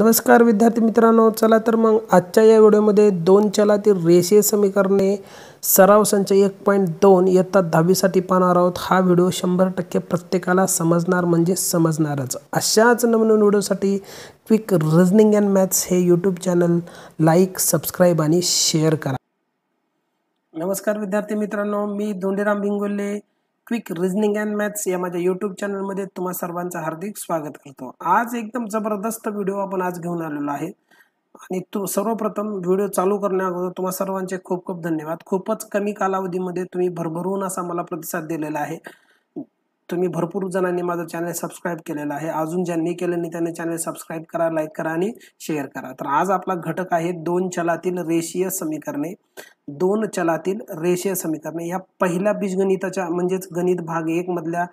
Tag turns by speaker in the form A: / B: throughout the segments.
A: नमस्कार विद्यार्थी मित्रांनो चला तर मग आजच्या या व्हिडिओमध्ये दोन चलातील रेषीय समीकरणे सराव संच एक पॉईंट दोन इयत्ता दहावीसाठी पाहणार आहोत हा व्हिडिओ शंभर टक्के प्रत्येकाला समजणार म्हणजे समजणारच अशाच नवनवीन व्हिडिओसाठी क्विक रिजनिंग अँड मॅथ्स हे यूट्यूब चॅनल लाईक सबस्क्राईब आणि शेअर करा नमस्कार विद्यार्थी मित्रांनो मी Dhonderam Bingole quick reasoning and maths या माझ्या यूट्यूब चॅनलमध्ये तुम्हा सर्वांचं हार्दिक स्वागत करतो आज एकदम जबरदस्त व्हिडिओ आपण आज घेऊन आलेलो आहे आणि तो सर्वप्रथम व्हिडिओ चालू करण्याअगोदर तुम्हा सर्वांचे खूप खूप धन्यवाद खूपच कमी कालावधीमध्ये तुम्ही भरभरून असा मला प्रतिसाद दिलेला आहे तुम्ही भरपूर जणांनी माझं चॅनल सबस्क्राईब केलेला आहे अजून ज्यांनी केलं नाही त्यांनी चॅनल सबस्क्राईब करा लाईक करा आणि शेअर करा तर आज आपला घटक आहे दोन चलातील रेषीय समीकरणे दोन चलातील रेषीय समीकरणे या पहिल्या बीजगणिताच्या म्हणजेच गणित भाग एक मधल्या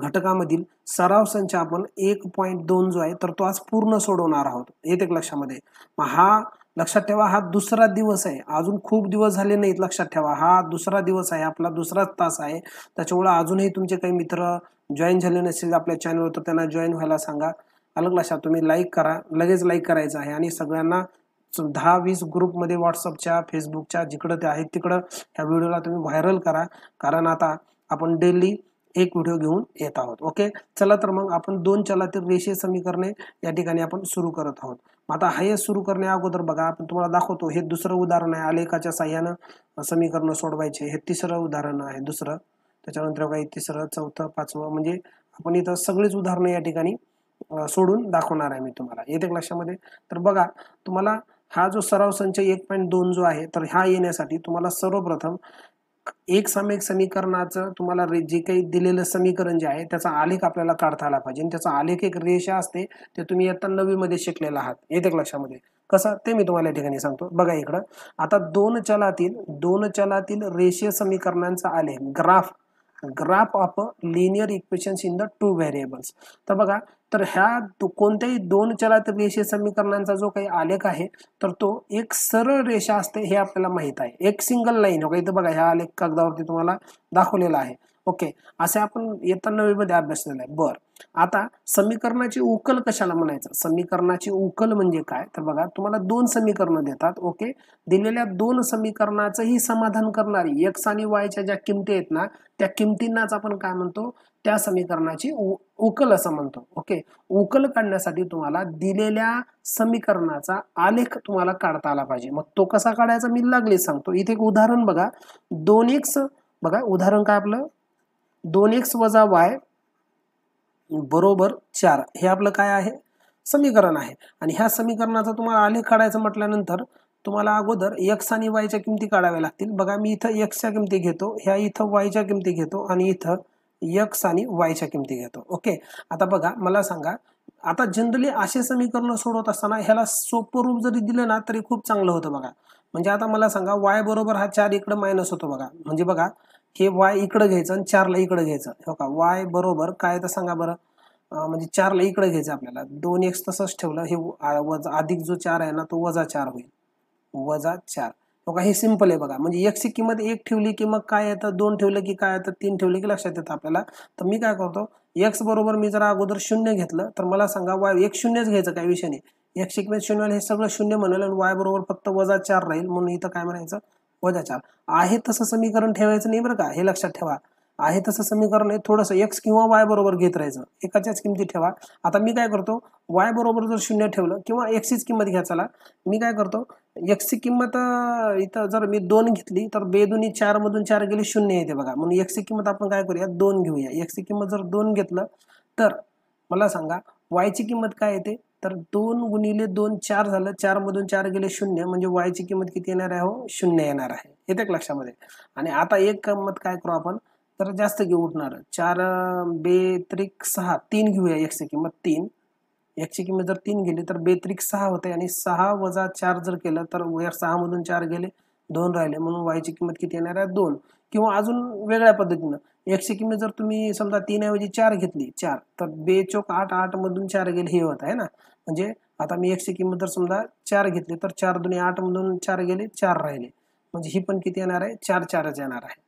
A: घटकामधील सराव संच आपण एक पॉईंट दोन जो आहे तर तो आज पूर्ण सोडवणार आहोत एक लक्षामध्ये हा लक्षात ठेवा हा दुसरा दिवस आहे अजून खूप दिवस झाले नाहीत लक्षात ठेवा हा दुसरा दिवस आहे आपला दुसराच तास आहे त्याच्यामुळे अजूनही तुमचे काही मित्र जॉईन झाले नसेल आपल्या चॅनलवर तर त्यांना जॉईन व्हायला सांगा अलग लक्षात तुम्ही लाईक करा लगेच लाईक करायचं आहे आणि सगळ्यांना दहा वीस ग्रुपमध्ये व्हॉट्सअपच्या फेसबुकच्या जिकडं ते आहेत तिकडं ह्या व्हिडिओला तुम्ही व्हायरल करा कारण आता आपण डेली एक व्हिडिओ घेऊन येत आहोत ओके चला तर मग आपण दोन चलातील रेषीय समीकरणे या ठिकाणी आपण सुरू करत आहोत आता हाय सुरू करण्या अगोदर बघा आपण तुम्हाला दाखवतो हे दुसरं उदाहरण आहे आलेखाच्या साह्यानं समीकरण सोडवायचे हे तिसरं उदाहरण आहे दुसरं त्याच्यानंतर काही तिसरं चौथं पाचवं म्हणजे आपण इथं सगळीच उदाहरणं या ठिकाणी सोडून दाखवणार आहे मी तुम्हाला येते लक्षामध्ये तर बघा तुम्हाला हा जो सराव संच एक पॉईंट दोन जो आहे तर ह्या येण्यासाठी तुम्हाला सर्वप्रथम एक समीकरणाचं तुम्हाला जे काही दिलेलं समीकरण जे आहे त्याचा आलेख आपल्याला काढता आला पाहिजे त्याचा आलेख एक रेषा असते ते तुम्ही आता नवीमध्ये शिकलेला आहात येते लक्षामध्ये कसं ते मी तुम्हाला या ठिकाणी सांगतो बघा इकडं आता दोन चलातील दोन चलातील रेषीय समीकरणांचा आलेख graph graph of linear equations in the two variables तर बघा तर ह्या कोणत्याही दोन चलात रेषे समीकरणांचा जो काही आलेख आहे तर तो एक सरळ रेषा असते हे आपल्याला माहित आहे एक सिंगल लाईन हो इथं बघा ह्या आलेख कागदावरती तुम्हाला दाखवलेला आहे ओके असे आपण येत्या मध्ये अभ्यास आहे बर आता समीकरणाची उकल कशाला म्हणायचं समीकरणाची उकल म्हणजे काय तर बघा तुम्हाला दोन समीकरणं देतात ओके दिलेल्या दोन समीकरणाचंही समाधान करणारी एक्स आणि वायच्या ज्या किमती आहेत ना त्या किमतींनाच आपण काय म्हणतो त्या समीकरणाची उकल असं म्हणतो ओके उकल काढण्यासाठी तुम्हाला दिलेल्या समीकरणाचा आलेख तुम्हाला काढता आला पाहिजे मग तो कसा काढायचा मी लागले सांगतो इथे एक उदाहरण बघा दोन एक्स बघा उदाहरण काय आपलं दोन एक्स वजा वाय बरोबर चार हे आपलं काय आहे समीकरण आहे आणि ह्या समीकरणाचा तुम्हाला आलेख काढायचं म्हटल्यानंतर तुम्हाला अगोदर एक्स आणि वायच्या किमती काढाव्या लागतील बघा मी इथं एक्सच्या किमती घेतो ह्या इथं वायच्या किमती घेतो आणि इथं यक्स आणि वायच्या किमती घेतो ओके आता बघा मला सांगा आता जनरली असे समीकरण सोडवत असताना ह्याला सोपं रूप जरी दिलं ना तरी खूप चांगलं होतं बघा म्हणजे आता मला सांगा वाय बरोबर हा चार इकडं मायनस होतो बघा म्हणजे बघा हे वाय इकडं घ्यायचं आणि चारला इकडं घ्यायचं हो का वाय बरोबर काय तर सांगा बरं म्हणजे चारला इकडं घ्यायचं आपल्याला दोन एक्स तसंच ठेवलं हे वजा अधिक जो चार आहे ना तो वजा चार होईल वजा चार हो का हे सिंपल आहे बघा म्हणजे एकची किंमत एक ठेवली की मग काय येतं दोन ठेवलं की काय येतं तीन ठेवलं की लक्षात येतं आपल्याला तर मी काय करतो एक्स बरोबर मी जर अगोदर शून्य घेतलं तर मला सांगा वाय एक शून्यच घ्यायचं काय विषय नाही ची किंमत शून्य हे सगळं शून्य म्हणेल आणि वाय बरोबर फक्त वजा चार राहील म्हणून इथं काय म्हणायचं वजा हो चार आहे तसं समीकरण ठेवायचं नाही बरं का हे लक्षात ठेवा आहे तसं समीकरण हे थोडंसं एक्स किंवा वाय बरोबर घेत राहायचं एकाच्याच किमती ठेवा आता मी काय करतो वाय बरोबर जर शून्य ठेवलं किंवा एक्सचीच किंमत घ्या चला मी काय करतो एक्सची किंमत इथं जर मी दोन घेतली तर बेदुनी मधून चार गेली शून्य येते बघा म्हणून ची किंमत आपण काय करूया दोन घेऊया एक्सची किंमत जर दोन घेतलं तर मला सांगा वायची किंमत काय येते तर दोन गुणिले दोन चार झालं मधून चार गेले शून्य म्हणजे वायची किंमत किती येणार आहे हो शून्य येणार आहे येते लक्षामध्ये आणि आता एक किंमत काय करू आपण तर जास्त घेऊ उठणार चार बेत्रिक सहा तीन घेऊया ची किंमत तीन ची किंमत जर तीन गेली तर बेत्रिक सहा होते आणि सहा वजा चार जर केलं तर या मधून चार गेले दोन राहिले म्हणून वायची किंमत किती येणार आहे दोन किंवा अजून वेगळ्या पद्धतीनं एकशे किंमत जर तुम्ही समजा तीन ऐवजी चार घेतली चार तर बे चोक आठ आठ मधून चार गेले हे होत आहे ना म्हणजे आता मी एकशे किंमत जर समजा चार घेतली तर चार दोन्ही मधून चार गेले चार राहिले म्हणजे ही पण किती येणार आहे चार चारच येणार आहे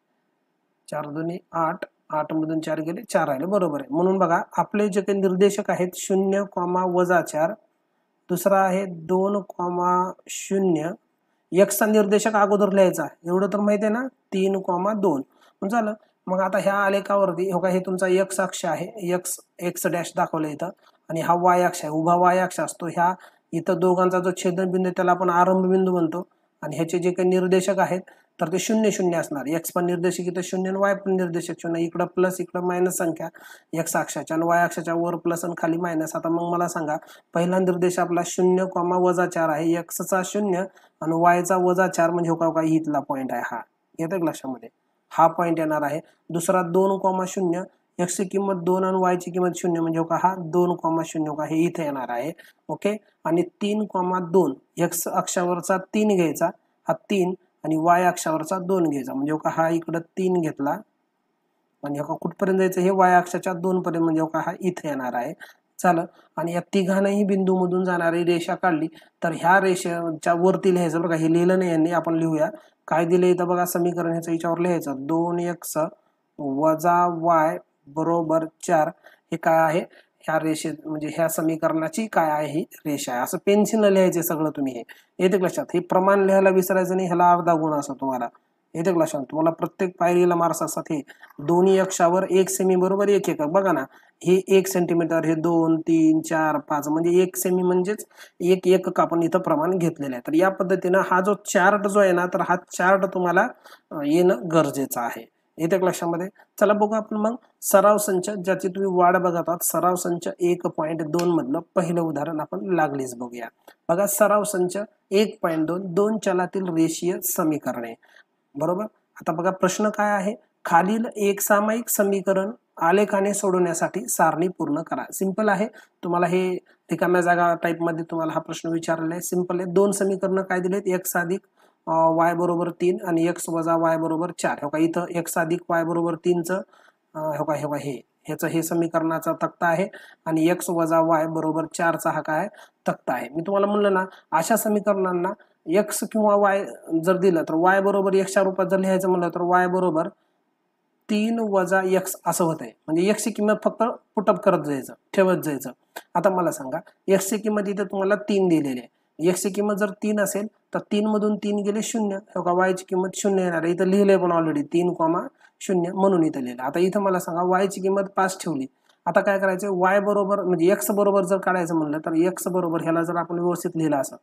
A: चार दोन्ही आठ मधून चार गेले चार राहिले बरोबर आहे म्हणून बघा आपले जे काही निर्देशक आहेत शून्य कॉमा वजा चार दुसरा आहे दोन कॉमा शून्य एक्सचा निर्देशक अगोदर लिहायचा एवढं तर माहिती आहे ना तीन कॉमा दोन पण झालं मग आता ह्या आलेखावरती हो का हे तुमचा एक्स अक्ष आहे एक्स एक्स डॅश दाखवलं इथं आणि हा वायाक्ष आहे उभा वायाक्ष असतो ह्या इथं दोघांचा जो छेदनबिंदू त्याला आपण आरंभ बिंदू म्हणतो आणि ह्याचे जे काही निर्देशक आहेत तर ते शून्य शून्य असणार एक्स पण निर्देशक इथं शून्य आणि वाय पण निर्देशक शून्य इकडं प्लस इकडं मायनस संख्या एक्स अक्षाच्या आणि वाय अक्षाच्या वर प्लस आणि खाली मायनस आता मग मला सांगा पहिला निर्देश आपला शून्य कॉमा वजा चार आहे एक्सचा शून्य आणि वायचा वजा चार म्हणजे हो का हो इथला पॉईंट आहे हा येतं लक्षामध्ये हा पॉईंट येणार आहे दुसरा दोन कॉमा शून्य एक्सची किंमत दोन आणि वायची किंमत शून्य म्हणजे का हा दोन कॉमा शून्य का हे इथे येणार आहे ओके आणि तीन कॉमा दोन एक्स अक्षावरचा तीन घ्यायचा हा तीन आणि वाय अक्षावरचा दोन घ्यायचा म्हणजे का हा इकडं तीन घेतला आणि का कुठपर्यंत जायचं हे वाय अक्षाच्या दोन पर्यंत म्हणजे का हा इथे येणार आहे झालं आणि या तिघांनाही बिंदूमधून जाणारी रेषा काढली तर ह्या रेषेच्या वरती लिहायचं बघा हे लिहिलं नाही यांनी आपण लिहूया काय दिलं इथं बघा समीकरण ह्याचं याच्यावर लिहायचं दोन एक्स वजा वाय बरोबर चार हे काय आहे ह्या रेषे म्हणजे ह्या समीकरणाची काय आहे ही रेषा आहे असं पेन्सिलनं लिहायचे सगळं तुम्ही हे येते लक्षात हे प्रमाण लिहायला विसरायचं नाही ह्याला अर्धा गुण असं तुम्हाला येते लक्षात तुम्हाला प्रत्येक पायरीला मार्क्स असतात हे दोन्ही अक्षावर एक सेमी बरोबर एक एकक बघा ना हे एक सेंटीमीटर हे दोन तीन चार पाच म्हणजे एक सेमी म्हणजेच एक एक आपण इथं प्रमाण घेतलेलं आहे तर या पद्धतीनं हा जो चार्ट जो आहे ना तर हा चार्ट तुम्हाला येणं गरजेचं आहे येत्या क्लासमध्ये चला बघू आपण मग सराव संच ज्याची तुम्ही वाढ बघत आहात सराव संच एक पॉईंट दोन मधलं पहिलं उदाहरण आपण लागलीच बघूया बघा सराव संच एक पॉईंट दोन दोन चलातील रेषीय समीकरणे बरोबर आता बघा प्रश्न काय आहे खालील एक सामायिक समीकरण आलेखाने सोडवण्यासाठी सारणी पूर्ण करा सिंपल आहे तुम्हाला हे रिकाम्या जागा मध्ये तुम्हाला हा प्रश्न विचारलेला आहे सिंपल आहे दोन समीकरण काय दिलेत एक साधिक वाय बरोबर तीन आणि एक्स वजा वाय बरोबर चार हो का इथं एक्स अधिक वाय बरोबर तीनचं हो का हे हे ह्याचं हे समीकरणाचा तक्ता आहे आणि एक्स वजा वाय बरोबर चारचा हा काय तक्ता आहे मी तुम्हाला म्हणलं ना अशा समीकरणांना एक्स किंवा वाय जर दिलं तर वाय बरोबर एक्सच्या रूपात जर लिहायचं म्हणलं तर वाय बरोबर तीन वजा एक्स असं होत आहे म्हणजे एक्सची किंमत फक्त पुटअप करत जायचं ठेवत जायचं आता मला सांगा एक्सची किंमत इथे तुम्हाला तीन दिलेली आहे एक्सची किंमत जर तीन असेल तर मधून तीन गेले शून्य का वायची किंमत शून्य येणार आहे इथं लिहिलं पण ऑलरेडी तीन कॉमा शून्य म्हणून इथं लिहिलं आता इथं मला सांगा वायची किंमत पाच ठेवली आता काय करायचं वाय बरोबर म्हणजे एक्स बरोबर जर काढायचं म्हणलं तर एक्स बरोबर ह्याला जर आपण व्यवस्थित लिहिलं असं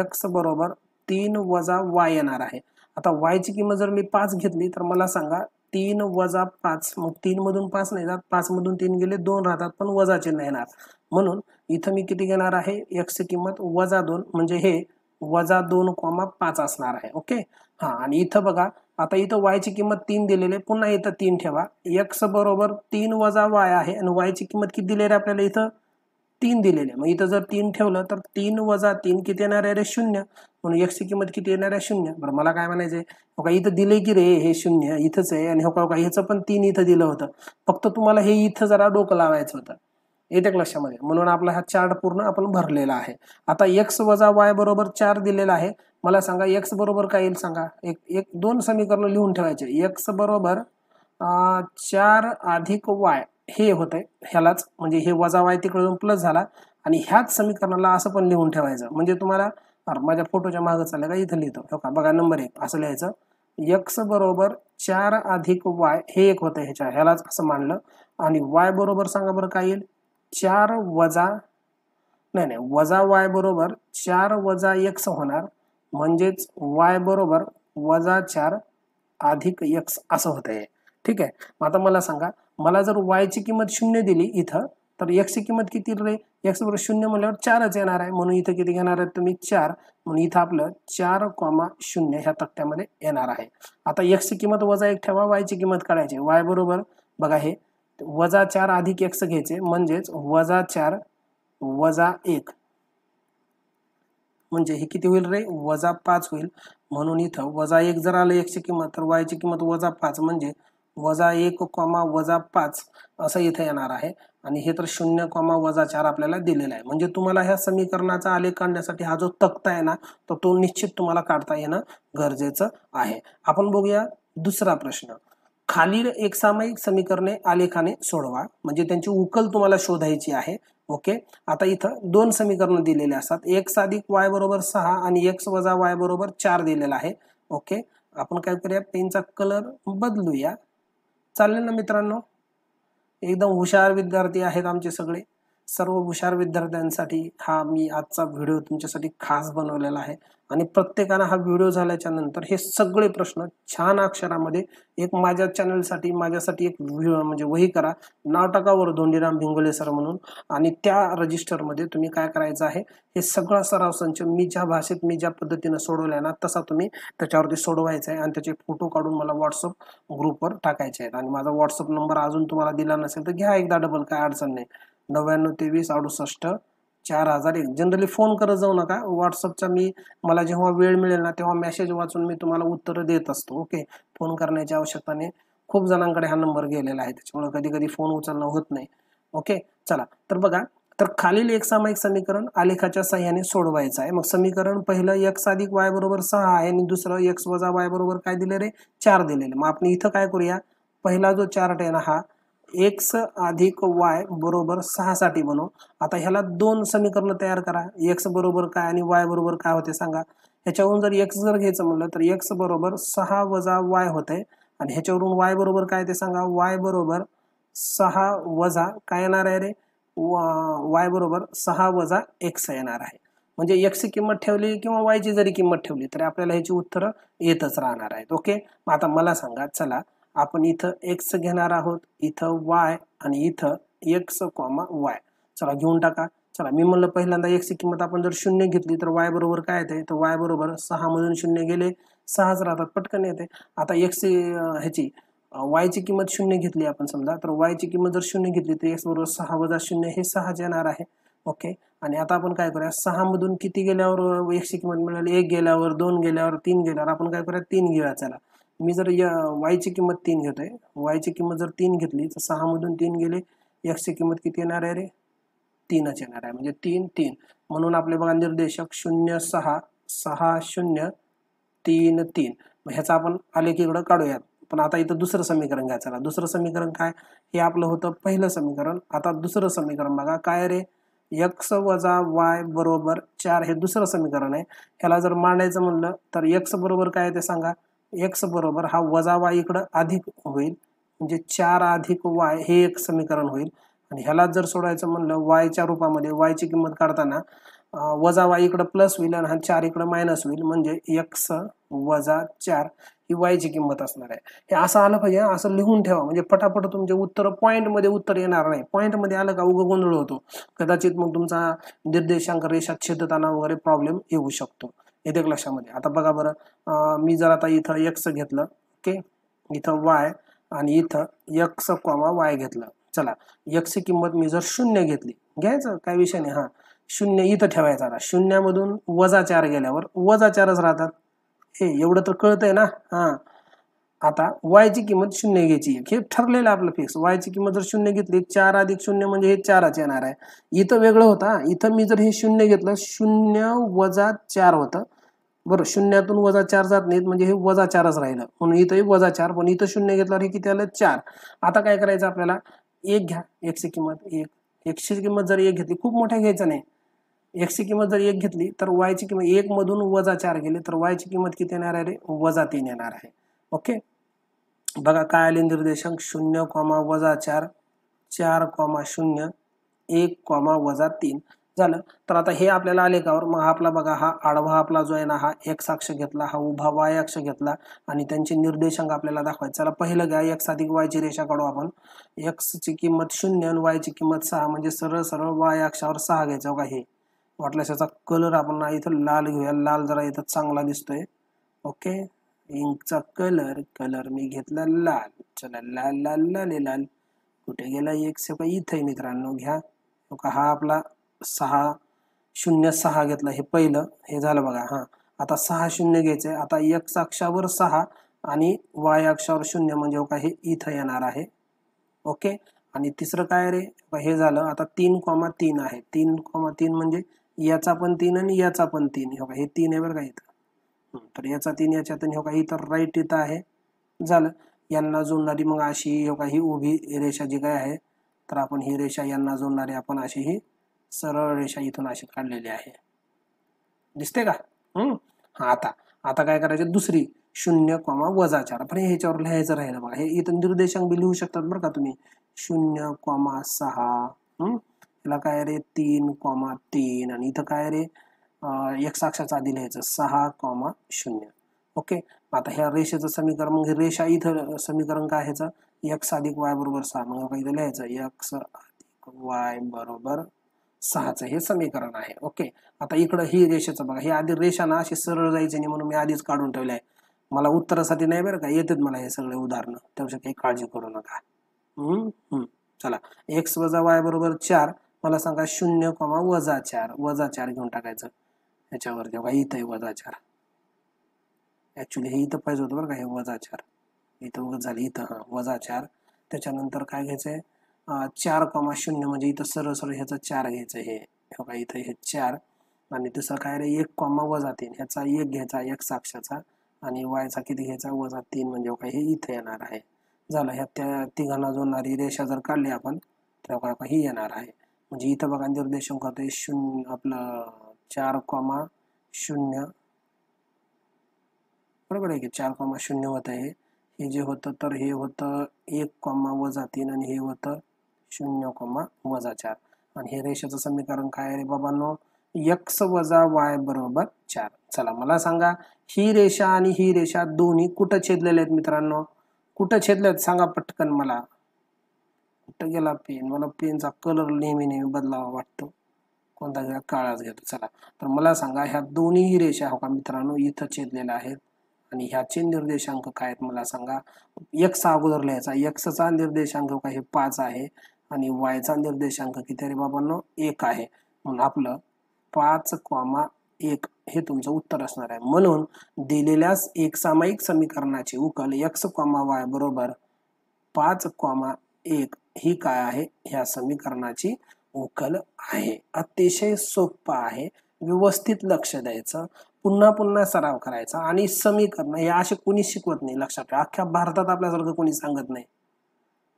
A: एक्स बरोबर तीन वजा वाय येणार आहे आता वायची किंमत जर मी पाच घेतली तर मला सांगा तीन वजा पाच मग मधून पाच नाही जात मधून तीन गेले दोन राहतात पण वजाचे नाही येणार म्हणून इथं मी किती घेणार आहे एक्सची किंमत वजा दोन म्हणजे हे वजा दोन कॉमा पाच असणार आहे ओके हां आणि इथं बघा आता इथं वायची किंमत तीन दिलेली आहे पुन्हा इथं तीन ठेवा एक्स बरोबर तीन वजा वाय आहे आणि वायची किंमत किती दिलेली आपल्याला इथं तीन दिलेली आहे मग इथं जर तीन ठेवलं तर तीन वजा तीन किती येणार आहे रे शून्य म्हणून एक्सची किंमत किती येणार आहे शून्य बरं मला काय म्हणायचंय आहे हो का इथं दिले की रे हे शून्य इथंच आहे आणि हो, हो का ह्याचं पण तीन इथं दिलं होतं फक्त तुम्हाला हे इथं जरा डोकं लावायचं होतं येत्या लक्षामध्ये म्हणून आपला हा चार्ट पूर्ण आपण भरलेला आहे आता एक्स वजा वाय बरोबर चार दिलेला आहे मला सांगा एक्स बरोबर काय येईल सांगा एक एक दोन समीकरण लिहून ठेवायचे एक्स बरोबर चार अधिक वाय हे होतंय ह्यालाच म्हणजे हे वजा वाय तिकडून प्लस झाला आणि ह्याच समीकरणाला असं पण लिहून ठेवायचं म्हणजे तुम्हाला माझ्या फोटोच्या मागं चाललं का इथं लिहितो हो का बघा नंबर एक असं लिहायचं एक्स बरोबर चार अधिक वाय हे एक होतं ह्याच्या ह्यालाच असं मानलं आणि वाय बरोबर सांगा बरं काय येईल चार वजा नाही नाही वजा वाय बरोबर चार वजा एक्स होणार म्हणजेच वाय बरोबर वजा चार अधिक एक्स असं होतंय आहे ठीक आहे मग आता मला सांगा मला जर वायची किंमत शून्य दिली इथं तर एक्सची किंमत किती रे एक्स बरोबर शून्य म्हणल्यावर चारच येणार आहे म्हणून इथं किती घेणार आहे तुम्ही चार म्हणून इथं आपलं चार कॉमा शून्य ह्या तक्त्यामध्ये येणार आहे आता एक्सची किंमत वजा एक ठेवा वायची किंमत काढायची वाय बरोबर बघा हे वजा चार अधिक एक्स घ्यायचे म्हणजेच वजा चार वजा एक म्हणजे हे किती होईल रे वजा पाच होईल म्हणून इथं वजा एक जर आलं एकची किंमत तर वायची किंमत वजा पाच म्हणजे वजा एक कॉमा वजा पाच असं इथं येणार आहे आणि हे तर शून्य कॉमा वजा चार आपल्याला दिलेलं आहे म्हणजे तुम्हाला ह्या समीकरणाचा आलेख काढण्यासाठी हा जो तक्ता आहे ना तर तो निश्चित तुम्हाला काढता येणं गरजेचं आहे आपण बघूया दुसरा प्रश्न खालील एकसामायिक समीकरणे आलेखाने सोडवा म्हणजे त्यांची उकल तुम्हाला शोधायची आहे ओके आता इथं दोन समीकरणं दिलेले असतात एक अधिक वाय बरोबर सहा आणि एक वजा वाय बरोबर चार दिलेला आहे ओके आपण काय करूया पेनचा कलर बदलूया चालेल ना मित्रांनो एकदम हुशार विद्यार्थी आहेत आमचे सगळे सर्व हुशार विद्यार्थ्यांसाठी हा मी आजचा व्हिडिओ तुमच्यासाठी खास बनवलेला आहे आणि प्रत्येकानं हा व्हिडिओ झाल्याच्या नंतर हे सगळे प्रश्न छान अक्षरामध्ये एक माझ्या चॅनलसाठी माझ्यासाठी एक म्हणजे वही करा नाव धोंडीराम भिंगोले सर म्हणून आणि त्या रजिस्टरमध्ये तुम्ही काय करायचं आहे हे सगळा सराव संच मी ज्या भाषेत मी ज्या पद्धतीनं सोडवला ना तसा तुम्ही त्याच्यावरती सोडवायचा आहे आणि त्याचे फोटो काढून मला व्हॉट्सअप ग्रुपवर टाकायचे आहेत आणि माझा व्हॉट्सअप नंबर अजून तुम्हाला दिला नसेल तर घ्या एकदा डबल काय अडचण नाही नव्याण्णव तेवीस अडुसष्ट चार हजार एक जनरली फोन करत जाऊ नका व्हॉट्सअपचा मी मला जेव्हा वेळ मिळेल ना तेव्हा मेसेज वाचून मी तुम्हाला उत्तर देत असतो ओके फोन करण्याची आवश्यकताने खूप जणांकडे हा नंबर गेलेला आहे त्याच्यामुळे कधी कधी फोन उचलणं होत नाही ओके चला तर बघा तर खालील एक सामायिक समीकरण आलेखाच्या सहाय्याने सोडवायचं आहे मग समीकरण पहिलं एक्स अधिक वाय बरोबर सहा आहे आणि दुसरं एक्स वजा वाय बरोबर काय दिले रे चार दिलेले मग आपण इथं काय करूया पहिला जो चार्ट आहे ना हा एक्स अधिक वाय बरोबर सहासाठी बनव आता ह्याला दोन समीकरणं तयार करा एक्स बरोबर काय आणि वाय बरोबर काय होते सांगा ह्याच्यावरून जर एक्स जर घ्यायचं म्हणलं तर एक्स बरोबर सहा वजा वाय होते आणि ह्याच्यावरून वाय बरोबर काय ते सांगा वाय बरोबर सहा वजा काय येणार आहे रे वाय बरोबर सहा वजा एक्स येणार आहे म्हणजे एक्सची किंमत ठेवली किंवा वायची जरी किंमत ठेवली तरी आपल्याला ह्याची उत्तरं येतच राहणार आहेत ओके आता मला सांगा चला आपण इथं एक्स घेणार आहोत इथं वाय आणि इथं एक्स कॉमा वाय चला घेऊन टाका चला मी म्हणलं पहिल्यांदा ची किंमत आपण जर शून्य घेतली तर वाय बरोबर काय येते तर वाय बरोबर सहा मधून शून्य गेले सहाच राहतात पटकन येते आता एक्स ह्याची वायची किंमत शून्य घेतली आपण समजा तर वायची किंमत जर शून्य घेतली तर एक्स बरोबर सहा वजा शून्य हे सहा येणार आहे ओके आणि आता आपण काय करूया मधून किती गेल्यावर एकशे किंमत मिळाली एक गेल्यावर दोन गेल्यावर तीन गेल्यावर आपण काय करूया तीन घेऊया चला मी जर या वायची किंमत तीन घेत आहे वायची किंमत जर तीन घेतली तर मधून तीन गेले एक्सची किंमत किती येणार आहे रे तीनच येणार आहे म्हणजे तीन तीन म्हणून आपले बघा निर्देशक शून्य सहा सहा शून्य तीन तीन ह्याचा आपण आलेखीकडं काढूयात पण आता इथं दुसरं समीकरण घ्यायचं दुसरं समीकरण काय हे आपलं होतं पहिलं समीकरण आता दुसरं समीकरण बघा काय रे एक्स वजा वाय बरोबर चार हे दुसरं समीकरण आहे ह्याला जर मांडायचं म्हणलं तर एक्स बरोबर काय ते सांगा एक्स बरोबर हा वाय इकडं अधिक होईल म्हणजे चार अधिक वाय हे एक समीकरण होईल आणि ह्याला जर सोडायचं म्हणलं वायच्या रूपामध्ये वायची किंमत काढताना वजा वाय इकडं प्लस होईल आणि हा चार इकडं मायनस होईल म्हणजे एक्स वजा चार ही वायची किंमत असणार आहे हे असं आलं पाहिजे असं लिहून ठेवा म्हणजे फटाफट तुमचे उत्तर पॉईंटमध्ये उत्तर येणार नाही पॉईंटमध्ये आलं का उगं गोंधळ होतो कदाचित मग तुमचा निर्देशांक रेषा छेदताना वगैरे प्रॉब्लेम येऊ शकतो एक लक्षामध्ये आता बघा बरं मी जर आता इथं एक्स घेतलं ओके इथं वाय आणि इथं यक्स कॉमा वाय घेतलं चला यक्स किंमत मी जर शून्य घेतली घ्यायचं काय विषय नाही हां शून्य इथं ठेवायचं आता शून्यामधून वजा चार गेल्यावर वजा चारच राहतात हे एवढं तर कळतंय ना हां आता वायची किंमत शून्य घ्यायची हे ठरलेलं आपलं फिक्स वायची किंमत जर शून्य घेतली चार अधिक शून्य म्हणजे हे चाराच येणार आहे इथं वेगळं होता इथं मी जर हे शून्य घेतलं शून्य वजा चार होतं बरं शून्यातून वजा चार जात नाहीत म्हणजे हे वजा चारच राहिलं म्हणून इथंही वजा चार पण इथं शून्य घेतल्यावर हे किती आलं चार आता काय करायचं आपल्याला एक घ्या एकची किंमत एक एकशे किंमत जर एक घेतली खूप मोठ्या घ्यायचं नाही एकशे किंमत जर एक घेतली तर वायची किंमत एक मधून वजा चार गेले तर वायची किंमत किती येणार आहे रे वजा तीन येणार आहे ओके बघा काय आले निर्देशांक शून्य कॉमा वजा चार चार कॉमा शून्य एक कॉमा वजा तीन झालं तर आता हे आपल्याला आले कावर मग आपला बघा हा आडवा आपला जो आहे ना हा एक्स अक्ष घेतला हा उभा वाय अक्ष घेतला आणि त्यांचे निर्देशांक आपल्याला दाखवायचे चला पहिलं घ्या एक्स अधिक वायची रेषा काढू आपण ची किंमत शून्य आणि वायची किंमत सहा म्हणजे सरळ सरळ वाय अक्षावर सहा घ्यायचं बघा हे वाटल्यास याचा कलर आपण इथं लाल घेऊया लाल जरा इथं चांगला दिसतोय ओके इंकचा कलर कलर मी घेतला लाल चला लाल लाल लाल लाल कुठे गेला एक सेपा इथे मित्रांनो घ्या हा आपला सहा शून्य सहा घेतला हे पहिलं हे झालं बघा हां आता सहा शून्य घ्यायचं आहे आता एक्स अक्षावर सहा आणि वाय अक्षावर शून्य म्हणजे हो का हे इथं येणार आहे ओके आणि तिसरं काय रे हे झालं आता तीन कॉमा तीन आहे तीन कॉमा तीन म्हणजे याचा पण तीन आणि याचा पण तीन हो का हे तीन आहे बरं का इथं तर याचा तीन याच्या तीन हो का इथं राईट इथं आहे झालं यांना जोडणारी मग अशी हे ही उभी रेषा जी काय आहे तर आपण ही रेषा यांना जोडणारी आपण अशी ही सरळ रेषा इथून अशी काढलेली आहे दिसते का हा आता आता काय करायचं दुसरी शून्य कॉमा वजा चार पण ह्याच्यावर लिहायचं राहिलं बघा हे इथं निर्देशांक बी लिहू शकतात बरं का तुम्ही शून्य कॉमा सहा ह्याला काय रे तीन कॉमा तीन आणि इथं काय रे एक साक्षाचा आधी लिहायचं सहा कॉमा शून्य ओके आता ह्या रेषेचं समीकरण म्हणजे रेषा इथं समीकरण काय ह्याचं एक्स अधिक वाय बरोबर सहा मग इथं लिहायचं एक्स अधिक वाय बरोबर सहाचं हे समीकरण आहे ओके आता इकडं ही रेषेचं बघा हे आधी रेषा ना अशी सरळ जायची नाही म्हणून मी आधीच काढून ठेवले आहे मला उत्तरासाठी नाही बरं का येतात मला हे सगळे उदाहरणं त्यापेक्षा काही काळजी करू नका चला एक्स वजा वाय बरोबर चार मला सांगा शून्य कमा वजा चार वजा चार घेऊन टाकायचं याच्यावर जेव्हा इथं आहे वजा चार ऍक्च्युली हे इथं पाहिजे होतं बरं का हे वजा चार इथं उगत झालं इथं हां वजा चार त्याच्यानंतर काय घ्यायचं आहे चार कॉमा शून्य म्हणजे इथं सरळ सरळ ह्याचा चार घ्यायचं हे बघा इथं हे चार आणि दुसरं काय रे एक कॉमा वजा तीन ह्याचा एक घ्यायचा एक साक्षाचा आणि वायचा किती घ्यायचा वजा तीन म्हणजे काय हे इथं येणार आहे झालं ह्या त्या तिघांना जोडणारी रेषा जर काढली आपण तर बघा ही येणार आहे म्हणजे इथं बघा निर्देशन करतो शून्य आपलं चार कॉमा शून्य बरोबर आहे की चार कॉमा शून्य होत आहे हे जे होतं तर हे होतं एक कॉमा वजा तीन आणि हे होतं शून्य कोमा वजा चार आणि हे रेषेचं समीकरण काय रे बाबांनो यक्स वजा वाय बरोबर चला मला सांगा ही रेषा आणि ही रेषा दोन्ही कुठं छेदलेल्या आहेत मित्रांनो कुठं आहेत सांगा पटकन मला कुठं गेला पेन मला पेनचा कलर नेहमी नेहमी बदलावा वाटतो कोणता गेला काळाच घेतो चला तर मला सांगा ह्या दोन्ही रेषा हो का मित्रांनो इथं छेदलेल्या आहेत आणि ह्याचे निर्देशांक काय आहेत मला सांगा यक्स अगोदर लिहायचा चा निर्देशांक हो का हे पाच आहे आणि वायचा निर्देशांक किती रे बाबांनो एक आहे म्हणून आपलं पाच क्वामा एक हे तुमचं उत्तर असणार आहे म्हणून दिलेल्या एक सामायिक समीकरणाची उकल एक्स क्वामा वाय बरोबर पाच क्वामा एक ही काय आहे ह्या समीकरणाची उकल आहे अतिशय सोपं आहे व्यवस्थित लक्ष द्यायचं पुन्हा पुन्हा सराव करायचा आणि समीकरण हे असे कोणी शिकवत नाही लक्षात ठेवा अख्ख्या भारतात आपल्यासारखं कोणी सांगत नाही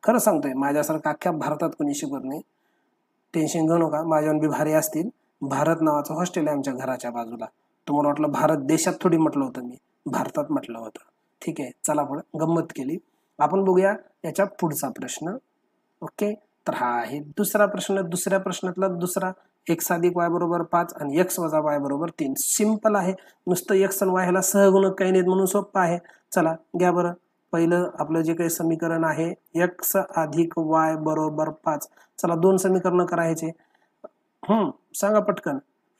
A: खरं सांगतोय माझ्यासारखं अख्ख्या भारतात कोणी शिकवत नाही टेन्शन घेऊ नका माझ्यावर बी भारी असतील भारत नावाचं हॉस्टेल आहे आमच्या घराच्या बाजूला तुम्हाला वाटलं भारत देशात थोडी म्हटलं होतं मी भारतात म्हटलं होतं ठीक आहे चला पण गंमत केली आपण बघूया याच्या पुढचा प्रश्न ओके तर हा आहे दुसरा प्रश्न दुसऱ्या प्रश्नातला दुसरा एक्स अधिक वाय बरोबर पाच आणि एक्स वजा वाय बरोबर तीन सिम्पल आहे नुसतं एक्स आणि वाय ह्याला सहगुणक काही नाहीत म्हणून सोपं आहे चला घ्या बरं पहिलं आपलं जे काही समीकरण आहे एक्स अधिक वाय बरोबर पाच चला दोन समीकरण करायचे हम्म सांगा पटकन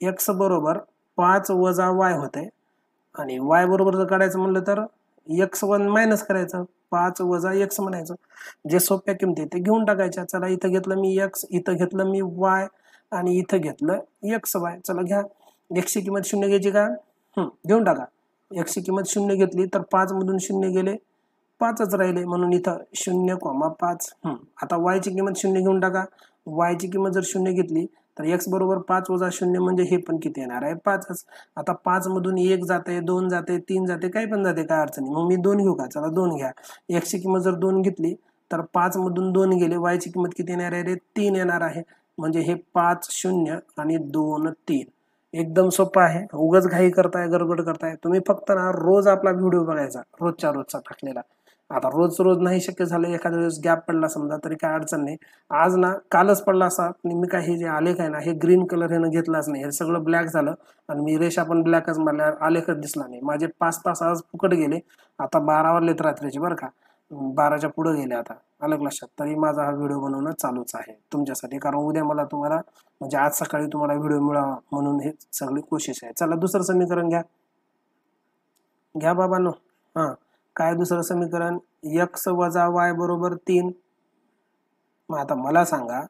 A: एक्स बरोबर पाच वजा वाय होते आणि वाय बरोबर जर काढायचं म्हणलं तर एक्स वन मायनस करायचं पाच वजा एक्स म्हणायचं जे सोप्या किमती ते घेऊन टाकायच्या चला इथं घेतलं मी एक्स इथं घेतलं मी वाय आणि इथं घेतलं एक्स वाय चला घ्या एक्सची किंमत शून्य घ्यायची का घेऊन टाका एक्सची किंमत शून्य घेतली तर पाच मधून शून्य गेले पाचच राहिले म्हणून इथं शून्य कॉमा पाच आता वायची किंमत शून्य घेऊन टाका वायची किंमत जर शून्य घेतली तर एक्स बरोबर पाच वजा शून्य म्हणजे हे पण किती येणार आहे पाचच आता मधून एक जाते दोन जाते तीन जाते काही पण जाते काय अडचणी मग मी दोन घेऊ का चला दोन घ्या एकची किंमत जर दोन घेतली तर मधून दोन गेले वायची किंमत किती येणार आहे रे तीन येणार आहे म्हणजे हे पाच शून्य आणि दोन तीन एकदम सोपं आहे उगच घाई करताय गडगड करताय तुम्ही फक्त ना रोज आपला व्हिडिओ बघायचा रोजच्या रोजचा टाकलेला आता रोज रोज नाही शक्य झालं एखाद्या वेळेस गॅप पडला समजा तरी काय अडचण नाही आज ना कालच पडला असा आणि मी काय हे जे आलेख आहे ना हे ग्रीन कलर हे घेतलाच नाही हे सगळं ब्लॅक झालं आणि मी रेषा पण ब्लॅकच मारल्या आलेखच दिसला नाही माझे पाच तास आज फुकट गेले आता बारा वाजलेत रात्रीचे बरं का बाराच्या पुढे गेले आता अलग लक्षात तरी माझा हा व्हिडिओ बनवणं चालूच आहे तुमच्यासाठी कारण उद्या मला तुम्हाला म्हणजे आज सकाळी तुम्हाला व्हिडिओ मिळावा म्हणून हे सगळी कोशिश आहे चला दुसरं समीकरण घ्या घ्या बाबांनो हां काय दुसरं समीकरण एक्स वजा वाय बरोबर तीन मग आता मला सांगा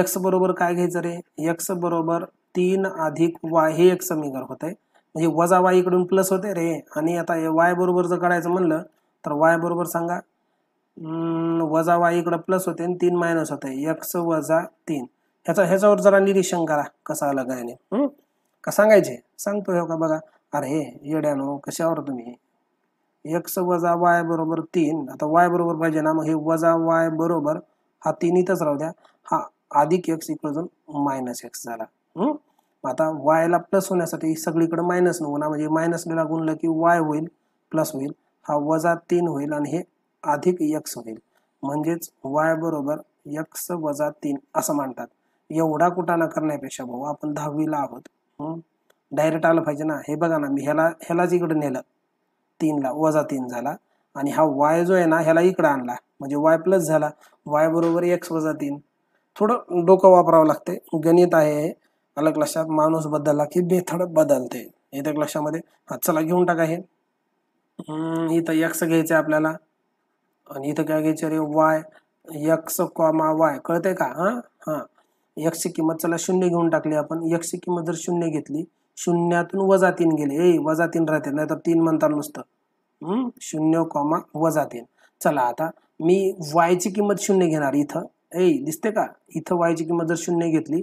A: एक्स बरोबर काय घ्यायचं रे एक्स बरोबर तीन अधिक वाय हे एक समीकरण होतंय म्हणजे वजा वाय इकडून प्लस होते रे आणि आता वाय बरोबर जर काढायचं म्हणलं तर वाय बरोबर सांगा वजा वाय इकडं प्लस होते आणि तीन मायनस होते एक्स वजा तीन ह्याचा ह्याच्यावर जरा निरीक्षण करा कसा आलं काय नाही का सांगायचे सांगतो हे हो का बघा अरे येड्यानो कशावर तुम्ही एक्स वजा वाय बरोबर तीन आता वाय बरोबर पाहिजे ना मग हे वजा वाय बरोबर हा तिन्हीतच राहू द्या हा अधिक एक्स जाऊन मायनस एक्स झाला आता वायला प्लस होण्यासाठी सगळीकडे मायनस नको ना म्हणजे मायनसला गुणलं की वाय होईल प्लस होईल हा वजा तीन होईल आणि हे अधिक एक्स होईल म्हणजेच वाय बरोबर एक्स वजा तीन असं मांडतात एवढा ना करण्यापेक्षा भाऊ आपण दहावीला आहोत डायरेक्ट आलं पाहिजे ना हे बघा ना मी ह्याला ह्यालाच इकडे नेलं तीनला वजा तीन झाला आणि हा वाय जो आहे ना ह्याला इकडं आणला म्हणजे वाय प्लस झाला वाय बरोबर एक्स वजा तीन थोडं डोकं वापरावं लागते गणित आहे अलग लक्षात माणूस बदलला की बेथड बदलते येत्या लक्षामध्ये हा चला घेऊन टाका हे इथं एक्स घ्यायचं आहे आपल्याला आणि इथं काय घ्यायचं रे वाय यक्स कॉमा वाय कळते का हां हां एक्सची किंमत चला शून्य घेऊन टाकली आपण एक्सची किंमत जर शून्य घेतली शून्यातून वजा तीन गेले ए वजा तीन राहते नाही तर तीन म्हणतात नुसतं शून्य कॉमा वजा तीन चला आता मी वायची किंमत शून्य घेणार इथं ए दिसते का इथं वायची किंमत जर शून्य घेतली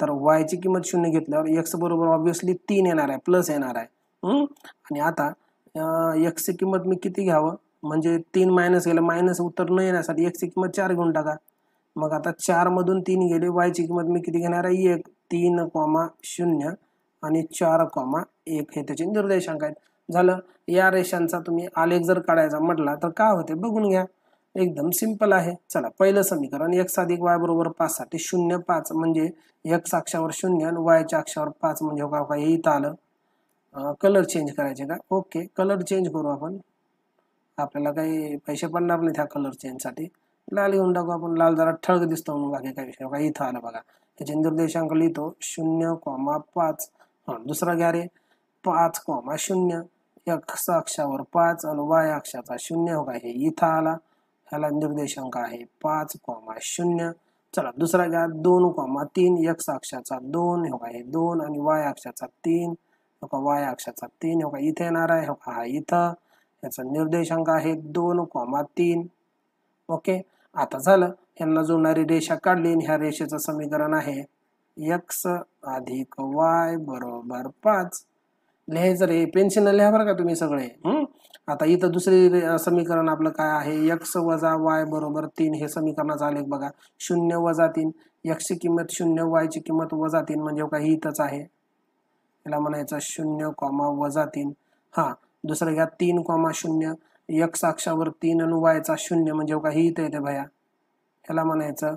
A: तर वायची किंमत शून्य घेतल्यावर एक्स बरोबर ऑब्विसली तीन येणार आहे प्लस येणार आहे आणि आता एक्सची किंमत मी किती घ्यावं म्हणजे तीन मायनस गेलं मायनस उत्तर न येण्यासाठी एक्सची किंमत चार घेऊन टाका मग आता चारमधून तीन गेले वायची किंमत मी किती घेणार आहे एक तीन कॉमा शून्य आणि चार कॉमा एक हे त्याचे निर्देशांक आहेत झालं या रेषांचा तुम्ही आलेख जर काढायचा म्हटला तर काय होते बघून घ्या एकदम सिंपल आहे चला पहिलं समीकरण एक्स अधिक वाय बरोबर पाच साठी शून्य पाच म्हणजे एक्स अक्षावर शून्य आणि वायच्या अक्षावर पाच म्हणजे हो का हो काय इथं आलं कलर चेंज करायचे का ओके कलर चेंज करू आपण आपल्याला काही पैसे पडणार नाहीत ह्या कलर चेंजसाठी लाल घेऊन टाकू आपण लाल जरा ठळक दिसतो म्हणून बाकी काही विषय इथं आलं बघा त्याचे निर्देशांक लिहितो शून्य कॉमा पाच दुसरा घ्या रे पाच कॉमा शून्य एक्स अक्षावर पाच आणि वाय अक्षाचा शून्य हो काय हे इथं आला ह्याला निर्देशांक आहे पाच कॉमा शून्य चला दुसरा घ्या दोन कॉमा तीन एक्स अक्षाचा दोन हो हे दोन आणि वाय अक्षाचा तीन हो का वाय अक्षाचा तीन हो का इथे येणार आहे हो का हा इथं याचा निर्देशांक आहे दोन कॉमा तीन ओके आता झालं यांना जोडणारी रेषा काढली आणि ह्या रेषेचं समीकरण आहे यक्स अधिक वाय बरोबर पाच लिहायचं रे पेन्शन लिहा बरं का तुम्ही सगळे आता इथं दुसरे समीकरण आपलं काय आहे यक्स वजा वाय बरोबर तीन हे समीकरणाचा आलेख बघा शून्य वजा तीन यक्षची किंमत शून्य वायची किंमत वजा तीन म्हणजे हो काही इथंच आहे याला म्हणायचं शून्य कॉमा वजा तीन हा दुसरं घ्या तीन कॉमा शून्य यक्स अक्षावर तीन आणि वायचा शून्य म्हणजे हो काही इथं येते भया ह्याला म्हणायचं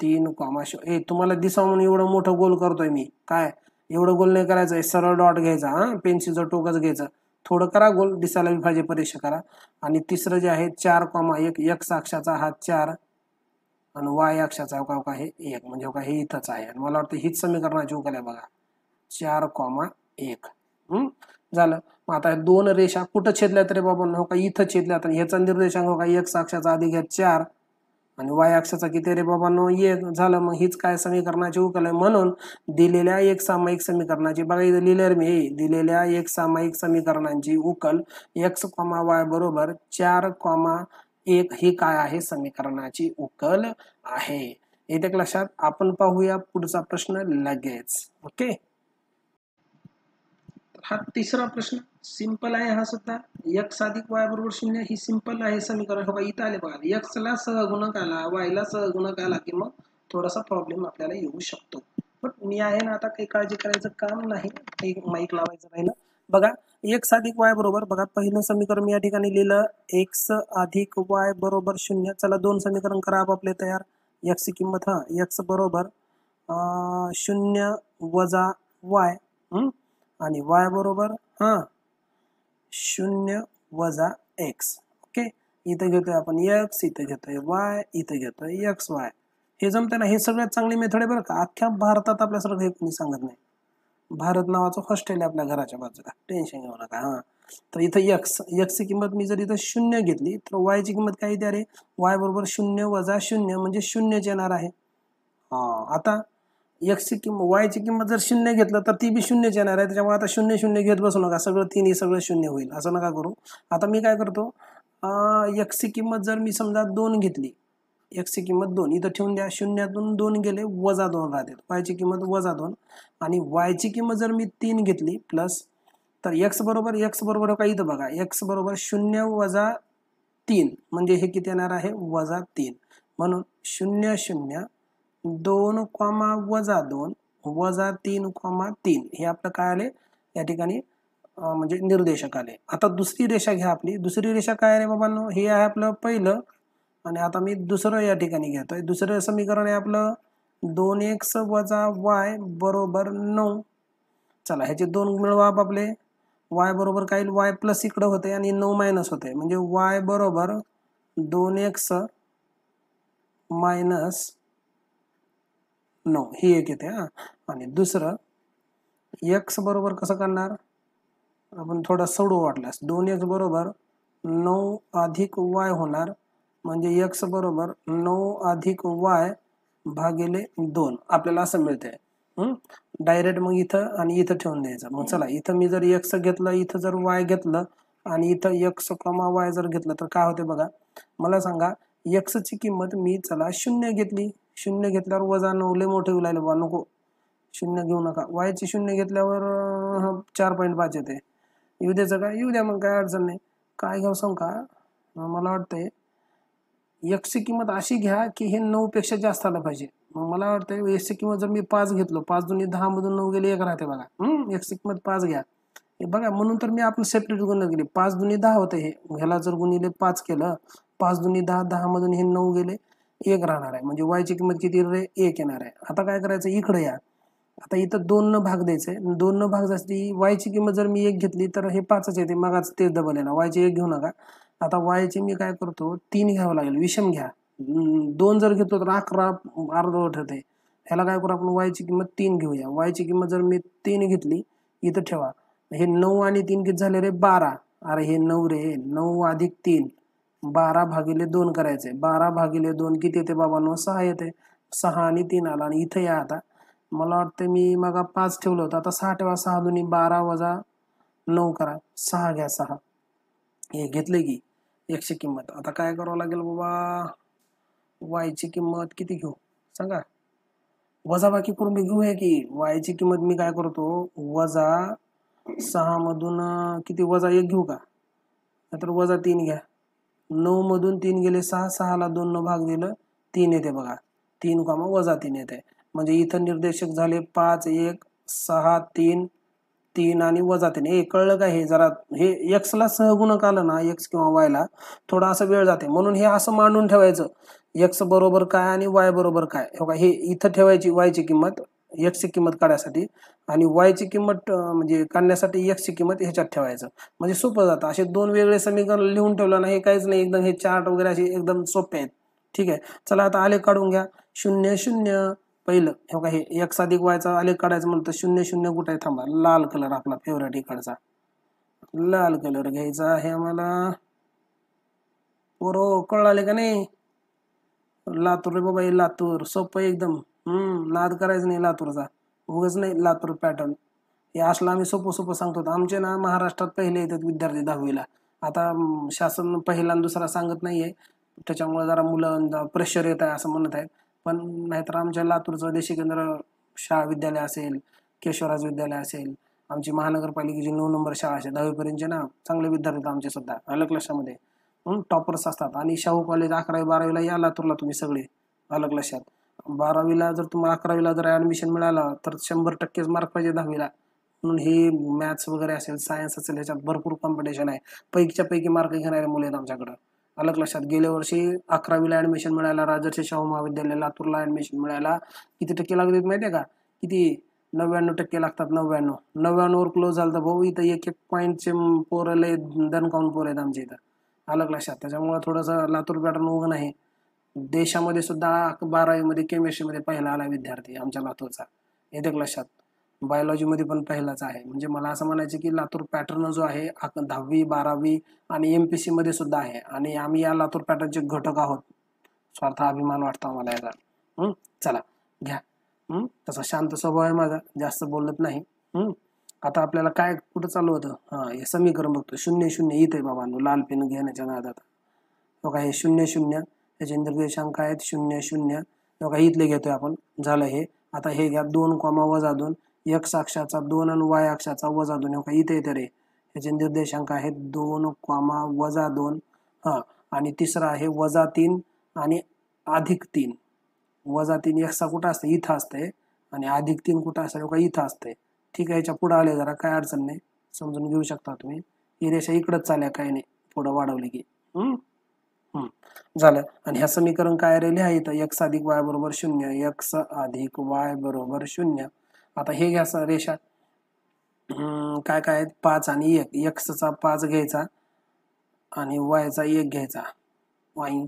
A: तीन कॉमा शो ए तुम्हाला दिसा म्हणून एवढं मोठं गोल करतोय मी काय एवढं गोल नाही करायचं सरळ डॉट घ्यायचा हा पेन्सिलचं टोकच घ्यायचं थोडं करा गोल दिसायला पाहिजे परीक्षा करा आणि तिसरं जे आहे चार कॉमा एक एक अक्षाचा हा चार आणि वाय अक्षाचा अवका हे एक म्हणजे अवका हे इथंच आहे आणि मला वाटतं हीच समीकरणाची उकल आहे बघा चार कॉमा एक झालं मग आता दोन रेषा कुठं छेदल्या तरी बाबा हो का इथं छेदल्यात तर ह्याचा निर्देशांक हो का एक साक्षाचा अधिक घ्या चार आणि वाय अक्षाचा किती रे बाबांनो एक झालं मग हीच काय समीकरणाची उकल आहे म्हणून दिलेल्या एक सामायिक समीकरणाची बघा इथं लिहिलं मी हे दिलेल्या एक सामायिक समीकरणांची उकल एक्स कॉमा वाय बरोबर चार कॉमा एक ही काय आहे समीकरणाची उकल आहे येत्या क्लासात आपण पाहूया पुढचा प्रश्न लगेच ओके हा तिसरा प्रश्न सिंपल आहे हा सुद्धा एक्स अधिक वाय बरोबर शून्य ही सिंपल आहे समीकरण हो इथं आले बघा ला सहगुणक आला वायला सहगुणक आला की मग थोडासा प्रॉब्लेम आपल्याला येऊ शकतो बट मी आहे ना आता काही काळजी करायचं काम नाही काही माईक लावायचं नाही ना बघा एक्स अधिक वाय बरोबर बघा पहिलं समीकरण मी या ठिकाणी लिहिलं एक्स अधिक वाय बरोबर शून्य चला दोन समीकरण करा आपले तयार एक्स किंमत हा एक्स बरोबर शून्य वजा वाय आणि वाय बरोबर हां शून्य वजा एक्स ओके इथं घेतोय आपण एक्स इथं घेतोय वाय इथं घेतोय एक्स वाय हे जमते ना हे सगळ्यात चांगली मेथड आहे बरं का अख्ख्या भारतात आपल्यासारखं हे कोणी सांगत नाही भारत नावाचं हॉस्टेल आहे आपल्या घराच्या बाजूला टेन्शन घेऊ नका हां तर इथं एक्स यक्सची किंमत मी जर इथं शून्य घेतली तर वायची किंमत काय येते अरे वाय बरोबर शून्य वजा शून्य म्हणजे शून्यच येणार आहे हा आता एक्सची किंमत वायची किंमत जर शून्य घेतलं तर ती बी शून्यच येणार आहे त्याच्यामुळे आता शून्य शून्य घेत बसू नका सगळं तीन हे सगळं शून्य होईल असं नका करू आता मी काय करतो एक्सची किंमत जर मी समजा दोन घेतली एक्सची किंमत दोन इथं ठेवून द्या शून्यातून दोन गेले वजा दोन राहते वायची किंमत वजा दोन आणि वायची किंमत जर मी तीन घेतली प्लस तर एक्स बरोबर एक्स बरोबर का इथं बघा एक्स बरोबर शून्य वजा तीन म्हणजे हे किती येणार आहे वजा तीन म्हणून शून्य शून्य दोन कॉमा वजा दोन वजा तीन कॉमा तीन हे आपलं काय आले या ठिकाणी म्हणजे निर्देशक आले आता दुसरी रेषा घ्या आपली दुसरी रेषा काय आहे बाबांनो हे आहे आपलं पहिलं आणि आता मी दुसरं या ठिकाणी घेतोय दुसरं समीकरण आहे आपलं दोन एक्स वजा वाय बरोबर नऊ चला ह्याचे दोन मिळवा आपले वाय बरोबर काय वाय प्लस इकडं होते आणि नऊ मायनस होते म्हणजे वाय बरोबर दोन एक्स मायनस नऊ ही एक येते हा आणि दुसरं एक्स बरोबर कसं करणार आपण थोडा सोडू वाटल्यास दोन एक्स बरोबर नऊ अधिक वाय होणार म्हणजे एक्स बरोबर नऊ अधिक वाय भागेले दोन आपल्याला असं मिळते डायरेक्ट मग इथं आणि इथं ठेवून द्यायचं मग चला इथं मी जर एक्स घेतलं इथं जर वाय घेतलं आणि इथं एक्स कमा वाय जर घेतलं तर काय होते बघा मला सांगा एक्सची किंमत मी चला शून्य घेतली शून्य घेतल्यावर वजा नऊ लय मोठे होऊ लागले बा नको शून्य घेऊ नका वायचे शून्य घेतल्यावर चार पॉईंट पाच येते येऊ द्यायचं का येऊ द्या मग काय अडचण नाही काय घ्याव सांग का मला वाटतंय एकची किंमत अशी घ्या की हे नऊ पेक्षा जास्त आलं पाहिजे मला वाटतंय एकशे किंमत जर मी पाच घेतलो पाच दोन्ही मधून नऊ गेले एक राहते बघा एकशे किंमत पाच घ्या हे बघा म्हणून तर मी आपलं सेपरेट गुन्हा गेले पाच दुनी दहा होते हे ह्याला जर गुणिले पाच केलं पाच दुनी दहा दहा मधून हे नऊ गेले एक राहणार आहे म्हणजे वायची किंमत किती रे एक येणार आहे आता काय करायचं इकडे या आता इथं दोन न भाग द्यायचे दोन न भाग जास्ती वायची किंमत जर मी एक घेतली तर हे पाचच येते मगाच तेच डबल येणार वायची एक घेऊ नका आता वायची मी काय करतो तीन घ्यावं लागेल विषम घ्या दोन जर घेतो तर अकरा अर्ध ठरते ह्याला काय करू आपण वायची किंमत तीन घेऊया वायची किंमत जर मी तीन घेतली इथं ठेवा हे नऊ आणि तीन किती झाले रे बारा अरे हे नऊ रे नऊ अधिक तीन बारा भागिले दोन करायचे बारा भागिले दोन किती येते बाबांनो सहा येते सहा आणि तीन आला आणि इथं या आता मला वाटतं मी मग पाच ठेवलं होतं आता सहा ठेवा सहा दोन्ही बारा वजा नऊ करा सहा घ्या सहा हे घेतले की एकशे किंमत आता काय करावं लागेल बाबा वायची किंमत किती घेऊ सांगा वजा बाकी करून मी घेऊया की वायची किंमत मी काय करतो वजा मधून किती वजा एक घेऊ का तर वजा तीन घ्या नऊ मधून तीन गेले सहा सहाला दोन न भाग दिलं तीन येते बघा तीन कामा वजा तीन येते म्हणजे इथं निर्देशक झाले पाच एक सहा तीन तीन आणि वजा तीन हे कळलं का हे जरा हे एक्सला सहगुणक आलं ना एक्स किंवा वायला थोडा असं वेळ जाते म्हणून हे असं मांडून ठेवायचं एक्स बरोबर काय आणि वाय बरोबर काय हो हे इथं ठेवायची वायची किंमत एक्सची किंमत काढायसाठी आणि वायची किंमत म्हणजे काढण्यासाठी एक्सची किंमत ह्याच्यात ठेवायचं म्हणजे सोपं जातं असे दोन वेगळे समीकरण लिहून ठेवलं ना हे काहीच नाही एकदम हे चार्ट वगैरे असे एकदम सोपे आहेत ठीक आहे चला आता आले काढून घ्या शून्य शून्य पहिलं हे का हे एक्स अधिक वायचा आले काढायचं म्हणतं शून्य शून्य कुठे थांबा लाल कलर आपला फेवरेट इकडचा लाल कलर घ्यायचा आहे आम्हाला बरो आले का नाही लातूर रे बाबा लातूर सोपं एकदम हम्म नाद करायचं नाही लातूरचा उगच नाही लातूर पॅटर्न हे असलं आम्ही सोपं सोपं सांगतो आमचे ना महाराष्ट्रात पहिले येतात विद्यार्थी दहावीला आता शासन पहिला दुसरा सांगत नाही आहे त्याच्यामुळे जरा मुलं प्रेशर येत आहे असं म्हणत आहेत पण नाहीतर आमच्या लातूरचं देशी केंद्र शाळा विद्यालय असेल केशवराज विद्यालय असेल आमची महानगरपालिकेची नऊ नंबर शाळा असेल दहावीपर्यंतचे ना चांगले विद्यार्थी आहेत आमचे सध्या अलग लक्षामध्ये टॉपर्स असतात आणि शाहू कॉलेज अकरावी बारावीला या लातूरला तुम्ही सगळे अलग लक्षात बारावीला जर तुम्हाला अकरावीला जर ॲडमिशन मिळालं तर शंभर टक्केच मार्क पाहिजे दहावीला म्हणून हे मॅथ्स वगैरे असेल सायन्स असेल ह्याच्यात भरपूर कॉम्पिटिशन आहे पैकीच्या पैकी मार्क घेणारे मुले आहेत आमच्याकडं अलग लक्षात गेल्या वर्षी अकरावीला ॲडमिशन मिळायला राजर्षी शाहू महाविद्यालय लातूरला ॲडमिशन मिळायला किती टक्के लागले माहिती आहे का किती नव्याण्णव टक्के लागतात नव्याण्णव नव्याण्णववर क्लोज झालं तर भाऊ इथं एक एक पॉईंटचे पोरं लय दणकावून पोर आहेत आमच्या इथं अलग लक्षात त्याच्यामुळं थोडंसं लातूर पॅटर्न उघड नाही देशामध्ये सुद्धा बारावीमध्ये केमिस्ट्रीमध्ये पहिला आला विद्यार्थी आमच्या लातूरचा येत्या क्लाशात मध्ये पण पहिलाच आहे म्हणजे मला असं म्हणायचं की लातूर पॅटर्न जो आहे दहावी बारावी आणि एम पी सीमध्ये सुद्धा आहे आणि आम्ही या लातूर पॅटर्नचे घटक आहोत स्वार्थ अभिमान वाटतो आम्हाला याचा चला घ्या तसा शांत स्वभाव आहे माझा जास्त बोलत नाही आता आपल्याला काय कुठं चालू होतं हां हे समीकरण बघतो शून्य शून्य इथे बाबांनो लाल पेन घेण्याच्या नादात बघा हो हे शून्य शून्य त्याच्यानंतर निर्देशांक आहेत शून्य शून्य काही इथले घेतोय आपण झालं हे आता हे घ्या दोन कॉमा वजा दोन एक्स अक्षाचा दोन आणि वाय अक्षाचा वजा दोन काही इथे येते रे याचे निर्देशांक आहेत दोन कॉमा वजा दोन हा आणि तिसरा आहे वजा तीन आणि अधिक तीन वजा तीन एक्सचा कुठं असते इथं असतंय आणि अधिक तीन कुठं असतं का इथं असतंय ठीक आहे याच्या पुढे आले जरा काय अडचण नाही समजून घेऊ शकता तुम्ही ही रेषा इकडंच चाल्या काय नाही पुढं वाढवली की हम्म झालं आणि ह्या समीकरण काय राहिले आहे तर एक्स अधिक वाय बरोबर शून्य एक्स अधिक वाय बरोबर शून्य आता हे घ्या रेषा काय काय आहेत पाच आणि एक एक्सचा पाच घ्यायचा आणि वायचा एक घ्यायचा वाई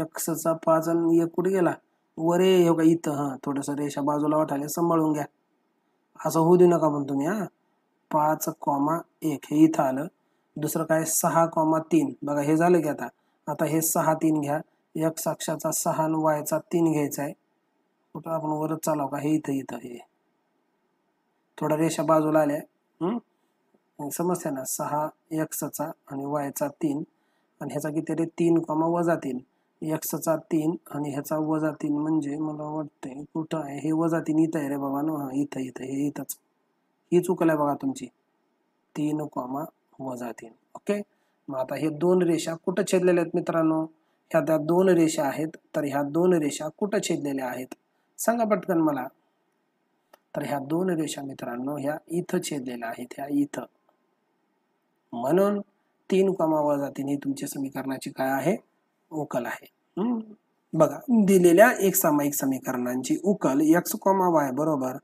A: एक्सचा पाच आणि एक कुठे गेला वरे हो का इथं हां थोडस रेषा बाजूला वाटायला सांभाळून घ्या असं होऊ देऊ नका पण तुम्ही हा पाच कॉमा एक हे इथं आलं दुसरं काय सहा कॉमा तीन बघा हे झालं की आता आता हे सहा तीन घ्या एक्स अक्षाचा सहा आणि वायचा तीन घ्यायचा आहे कुठं आपण वरच चालव का हे इथं इथं हे थोडा रेषा बाजूला आल्या समजते ना सहा एक्सचा आणि वायचा तीन आणि ह्याचा किती रे तीन कॉमा वजा तीन एक्सचा तीन आणि ह्याचा वजा तीन म्हणजे मला वाटतंय कुठं आहे हे वजा तीन इथं आहे रे बाबा ना हां इथं इथं हे इथंच ही चुकलं आहे बघा तुमची तीन कॉमा वजा ओके मग आता हे दोन रेषा कुठं छेदलेल्या आहेत मित्रांनो ह्या त्या दोन रेषा आहेत तर ह्या दोन रेषा कुठं छेदलेल्या आहेत सांगा पटकन मला तर ह्या दोन रेषा मित्रांनो ह्या इथं छेदलेल्या आहेत ह्या इथं म्हणून तीन कमा वजा तीन ही तुमच्या समीकरणाची काय आहे उकल आहे बघा दिलेल्या एक सामायिक समीकरणांची उकल एक्स कॉमा वाय बरोबर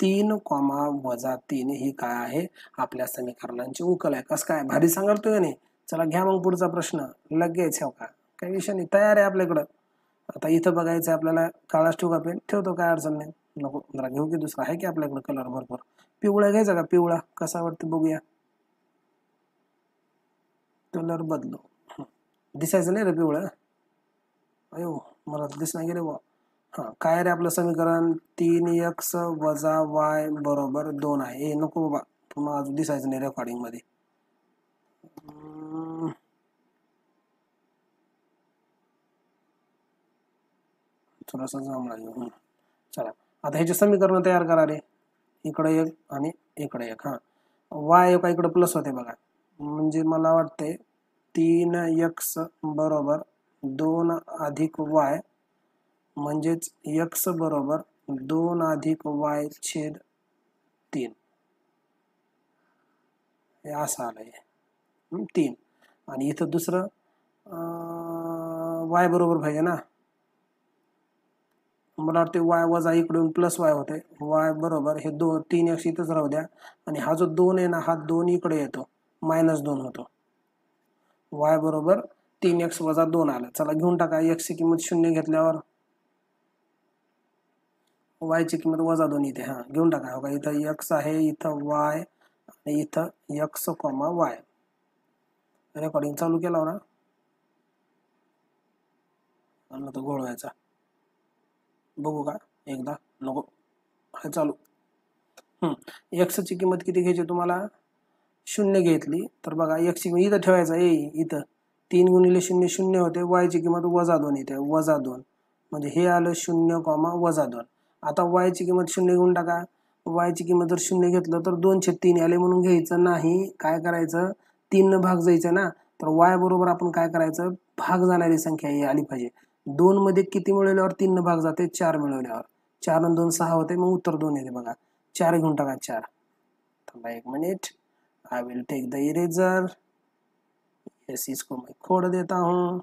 A: तीन कॉमा वजा तीन ही काय आहे आपल्या समीकरणांची उकल आहे कसं काय भारी सांगाल तू नाही चला घ्या मग पुढचा प्रश्न लगेच हो का काही विषय नाही तयार आहे आपल्याकडं आता इथं बघायचं आपल्याला काळाच ठेवू का पेन ठेवतो काय अडचण नाही नको जरा घेऊ की दुसरा आहे की आपल्याकडे कलर भरपूर पिवळा घ्यायचा का पिवळा कसा वाटतं बघूया कलर बदलू दिसायचं नाही रे पिवळा अयो मला दिसना गेले बा काय रे आपलं समीकरण तीन एक्स वजा वाय बरोबर दोन आहे हे नको बाबा तुम्हाला अजून दिसायचं नाही रेकॉर्डिंग मध्ये थोडासा जमला चला आता ह्याचे समीकरण तयार करा रे इकडे एक आणि इकडे एक हा वाय एका इकडे प्लस होते बघा म्हणजे मला वाटते तीन एक्स बरोबर दोन अधिक वाय म्हणजेच यक्स बरोबर दोन अधिक वाय छेद तीन असं आलंय तीन आणि इथं दुसरं वाय बरोबर पाहिजे ना मला वाटते वाय वजा इकडून प्लस वाय होते वाय बरोबर हे दोन तीन एक्स इथंच राहू द्या आणि हा जो दोन आहे ना हा दोन इकडे येतो मायनस दोन होतो वाय बरोबर तीन एक्स वजा दोन आला चला घेऊन टाका एक्सची किंमत शून्य घेतल्यावर वायची किंमत वजा दोन इथे हां घेऊन टाका हो इथं यक्स आहे इथं वाय आणि इथं यक्स कॉमा वाय रेकॉर्डिंग चालू केला ना आणला तो गोळवायचा बघू का एकदा नको हा चालू एक्सची किंमत किती घ्यायची तुम्हाला शून्य घेतली तर बघा एक्सची किंमत इथं ठेवायचं ए इथं तीन गुणिले शून्य शून्य होते वायची किंमत वजा दोन इथे वजा दोन म्हणजे हे आलं शून्य कॉमा वजा दोन आता वायची किंमत शून्य घेऊन टाका वायची किंमत जर शून्य घेतलं तर दोनशे तीन आले म्हणून घ्यायचं नाही काय करायचं न भाग जायचं ना तर वाय बरोबर आपण काय करायचं भाग जाणारी संख्या ही आली पाहिजे दोन मध्ये किती मिळवल्यावर न भाग जाते चार मिळवल्यावर चार आणि दोन सहा होते मग उत्तर दोन येते बघा चार घेऊन टाका चार थांबा एक minute I will take the eraser yes इसको मैं खोड़ देता हूँ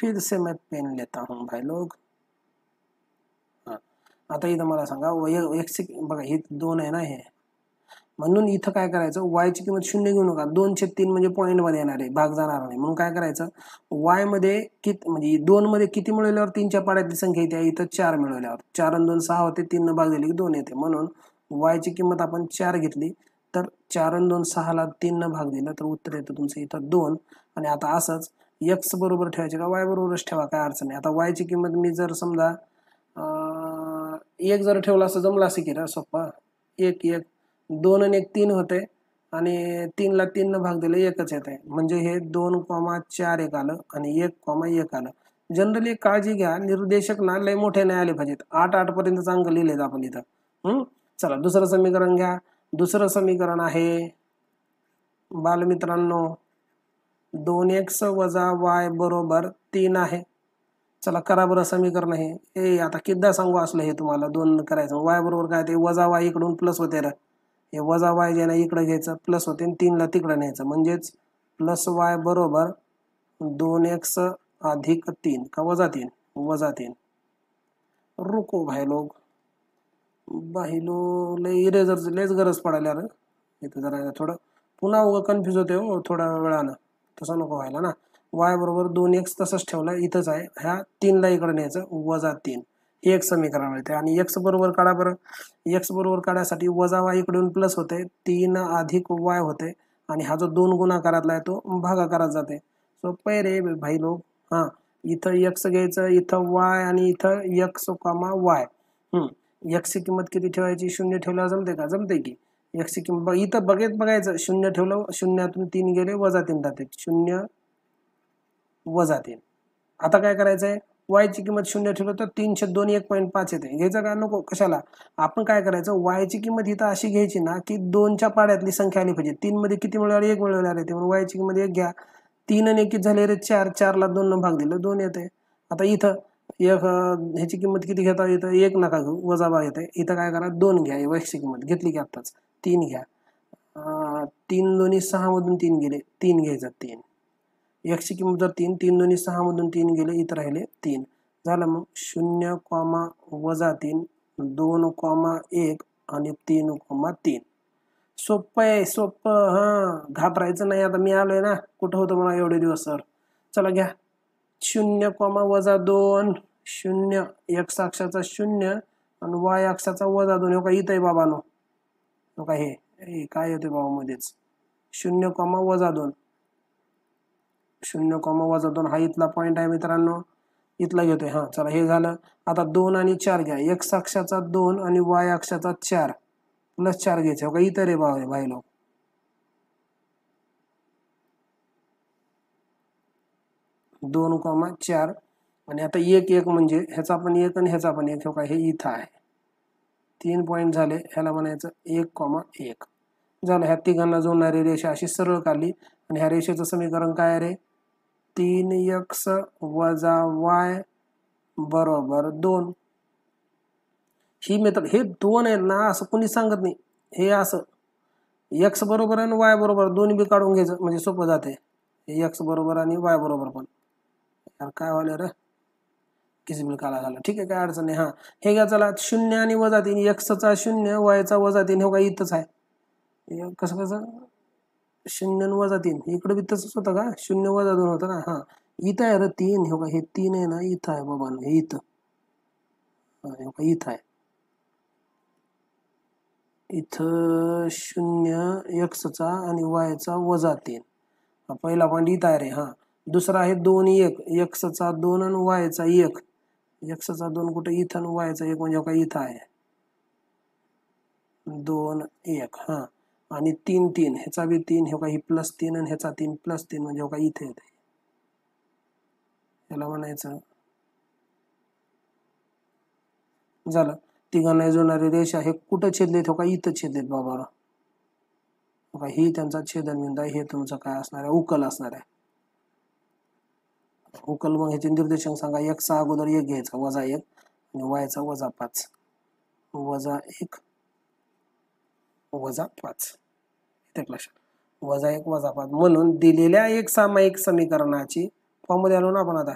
A: फिर से मैं पेन लेता हूँ भाई लोग आता इथं मला सांगा वय एक्स बघा हे दोन आहे ना हे म्हणून इथं काय करायचं वायची किंमत शून्य घेऊ नका दोनशे तीन म्हणजे पॉईंटमध्ये येणार आहे भाग जाणार नाही म्हणून काय करायचं वायमध्ये कित म्हणजे दोन मध्ये किती मिळवल्यावर तीनच्या पाड्यातली संख्या येते इथं चार मिळवल्यावर चार आणि दोन सहा होते तीन भाग दिले की दोन येते म्हणून वायची किंमत आपण चार घेतली तर चार आणि दोन सहाला तीननं भाग दिला तर उत्तर येतं तुमचं इथं दोन आणि आता असंच एक्स बरोबर ठेवायचे का वाय बरोबरच ठेवा काय अडचण नाही आता वायची किंमत मी जर समजा एक जर ठेवला असं जमला असे की सोप्पा एक एक दोन आणि एक तीन होते आणि तीनला तीननं भाग दिले एकच आहे म्हणजे हे दोन कॉमा चार एक आलं आणि एक कॉमा एक आलं जनरली काळजी घ्या निर्देशक ना लय मोठे नाही आले पाहिजेत आठ पर्यंत अंक लिहिलेत आपण इथं चला दुसरं समीकरण घ्या दुसरं समीकरण आहे बालमित्रांनो दोन एक्स वजा वाय बरोबर तीन आहे चला करा बरं समीकरण हे ए आता किद्दा सांगू असलं हे तुम्हाला दोन करायचं वाय बरोबर काय ते वजा वाय इकडून प्लस होते र हे वजा वाय जे ना इकडं घ्यायचं प्लस होते आणि तीनला तिकडं न्यायचं म्हणजेच प्लस वाय बरोबर दोन एक्स अधिक तीन का वजा तीन वजा तीन रुको भाई लोग भाई लोग लय इरेजर लयच गरज पडायला रे इथं जरा थोडं पुन्हा उगं कन्फ्यूज होते हो थोड्या वेळानं तसं नको व्हायला ना वाय बरोबर दोन एक्स तसंच ठेवला इथंच आहे ह्या तीनला इकडे न्यायचं वजा तीन हे एक समीकरण मिळते आणि एक्स बरोबर काढा बरं एक्स बरोबर काढायसाठी वजा वाय इकडून प्लस होते तीन अधिक वाय होते आणि हा जो दोन गुणाकारातला आहे तो भागाकारात जाते सो पै रे भाई लोक हां इथं एक्स घ्यायचं इथं वाय आणि इथं एक्स कामा वाय एक्सची किंमत किती ठेवायची शून्य ठेवल्या जमते का जमते की एक्सची किंमत इथं बघेत बघायचं शून्य ठेवलं शून्यातून तीन गेले वजा तीन जाते शून्य वजा तीन आता काय करायचं आहे वायची किंमत शून्य ठेवलं तर तीनशे दोन एक पॉईंट पाच येते घ्यायचं का नको कशाला आपण काय करायचं वायची किंमत इथं अशी घ्यायची ना की दोनच्या पाड्यातली संख्या आली पाहिजे मध्ये किती मिळाली एक मिळवणार आहे म्हणून वायची किंमत एक घ्या तीन आणि एक झाले रे चार चारला दोन भाग दिलं दोन येते आता इथं एक ह्याची किंमत किती घेता इथं एक नका घेऊ भाग येते इथं काय करा दोन घ्या वायची किंमत घेतली की आत्ताच तीन घ्या तीन दोन्ही सहा मधून तीन गेले तीन घ्यायचं तीन एकशे किंमत जर तीन तीन दोन्ही सहामधून तीन गेले इथं राहिले तीन झालं मग शून्य कॉमा वजा तीन दोन कॉमा एक आणि तीन कॉमा तीन सोपं आहे सोपं हां घाबरायचं नाही आता मी आलोय ना कुठं होतं मला एवढे दिवस सर चला घ्या शून्य कॉमा वजा दोन शून्य एक्स अक्षाचा शून्य आणि वाय अक्षाचा वजा दोन हो का इथं आहे बाबानो का हे काय होते बाबा मध्येच शून्य कॉमा वजा दोन शून्य कॉमा वजा दोन हा इथला पॉईंट आहे मित्रांनो इथला घेतोय हा चला हे झालं आता दोन आणि चार घ्या एक्स अक्षाचा दोन आणि वाय अक्षाचा चार प्लस चार घ्यायचे हो का इतर आहे भाव भाई लोक दोन कॉमा चार आणि आता एक एक म्हणजे ह्याचा पण एक आणि ह्याचा पण एक हो का हे इथं आहे तीन पॉईंट झाले ह्याला म्हणायचं एक कॉमा एक झालं ह्या तिघांना जोडणारी रेषा अशी सरळ काढली आणि ह्या रेषेचं समीकरण काय रे तीन यक्स वजा वाय बरोबर दोन ही मेथड हे दोन आहेत ना असं कोणी सांगत नाही हे असं एक्स बरोबर आणि वाय बरोबर दोन बी काढून घ्यायचं म्हणजे सोपं जाते एक्स बरोबर आणि वाय बरोबर पण यार काय व्हायला रे किसबिल काला झालं ठीक आहे काय अडचण नाही हा हे घ्या चला शून्य आणि वजा तीन एक्सचा शून्य वायचा वजा तीन हे काय इथंच आहे कसं कसं शून्य वजा तीन इकडे बी तसच होतं का शून्य वजा दोन होता ना हा इथं आहे रे तीन हे बघा हे तीन आहे ना इथं आहे बाबा हे इथं हे बघा इथं आहे इथं शून्य एक्सचा आणि वायचा वजा तीन हा पहिला पॉईंट इथं आहे रे हा दुसरा आहे दोन एक एक्सचा दोन आणि वायचा एक एक्सचा दोन कुठे इथं आणि वायचा एक म्हणजे का इथं आहे दोन एक हा आणि तीन तीन ह्याचा बी तीन हे का ही प्लस तीन आणि ह्याचा तीन प्लस तीन म्हणजे हो का इथे येते याला म्हणायचं झालं तिघांना जोडणारी रेषा हे कुठं छेदलेत हो का इथं छेदलेत बाबा ही त्यांचा छेदन बिंदा हे तुमचं काय असणार आहे उकल असणार आहे उकल मग ह्याचे निर्देशांक सांगा एक सहा अगोदर एक घ्यायचा वजा एक आणि वायचा वजा पाच वजा एक वजा पाच एक लक्षात वजा एक वजा पाच म्हणून दिलेल्या एक सामायिक समीकरणाची फॉर्ममध्ये आलो ना आपण आता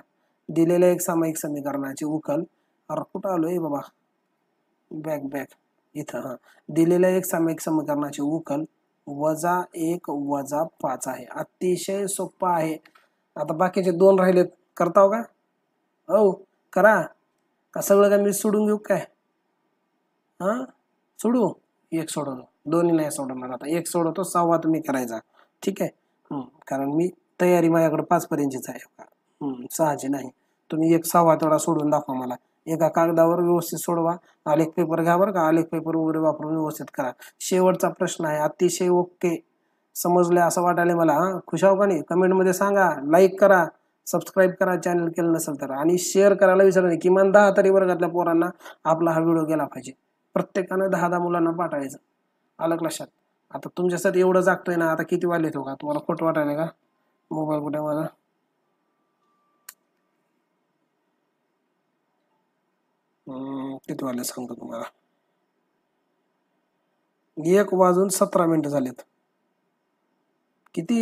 A: दिलेल्या एक सामायिक समीकरणाची उकल अरे कुठं आलो बाबा बॅक बॅक इथं हां दिलेल्या एक सामायिक समीकरणाची उकल वजा एक वजा पाच आहे अतिशय सोप्पा आहे आता बाकीचे दोन राहिले करताव हो का हो करा का सगळं काय मी सोडून घेऊ काय हां सोडू एक सोडवलं दोन्ही नाही सोडवणार आता एक सोडवतो सहावा तुम्ही करायचा ठीक आहे कारण मी तयारी माझ्याकडे पाच पर्यंतचीच आहे सहाची नाही तुम्ही एक सहावा तेवढा सोडून दाखवा मला एका कागदावर व्यवस्थित सोडवा आलेख पेपर घ्या बरं का आलेख पेपर वगैरे वापरून व्यवस्थित करा शेवटचा प्रश्न आहे अतिशय ओके समजले असं वाटायला मला हां खुशाव का नाही कमेंटमध्ये सांगा लाईक करा सबस्क्राईब करा चॅनल केलं नसेल तर आणि शेअर करायला विसरू नाही किमान दहा तरी वर्गातल्या पोरांना आपला हा व्हिडिओ गेला पाहिजे प्रत्येकानं दहा दहा मुलांना पाठवायचं आलं लक्षात आता तुमच्यासाठी एवढं जागतोय ना आता किती वाले तो हो का तुम्हाला खोट वाटायला का मोबाईल कुठे माझा किती वाले सांगतो तुम्हाला एक वाजून सतरा मिनिट झालेत किती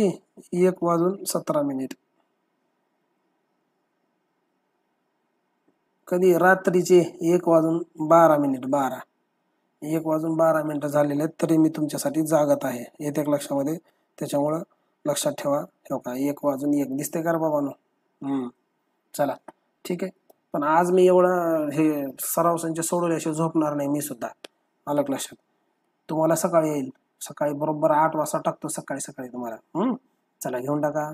A: एक वाजून सतरा मिनिट कधी रात्रीचे एक वाजून बारा मिनिट बारा एक वाजून बारा मिनटं झालेले आहेत तरी मी तुमच्यासाठी जागत आहे एक लक्षामध्ये त्याच्यामुळं लक्षात ठेवा ठेव का एक वाजून एक दिसते का बाबानो चला ठीक आहे पण आज मी एवढं हे सराव संच सोडवल्याशिवाय झोपणार नाही मी सुद्धा अलग लक्षात तुम्हाला सकाळी येईल सकाळी बरोबर आठ वाजता टाकतो सकाळी सकाळी तुम्हाला चला घेऊन टाका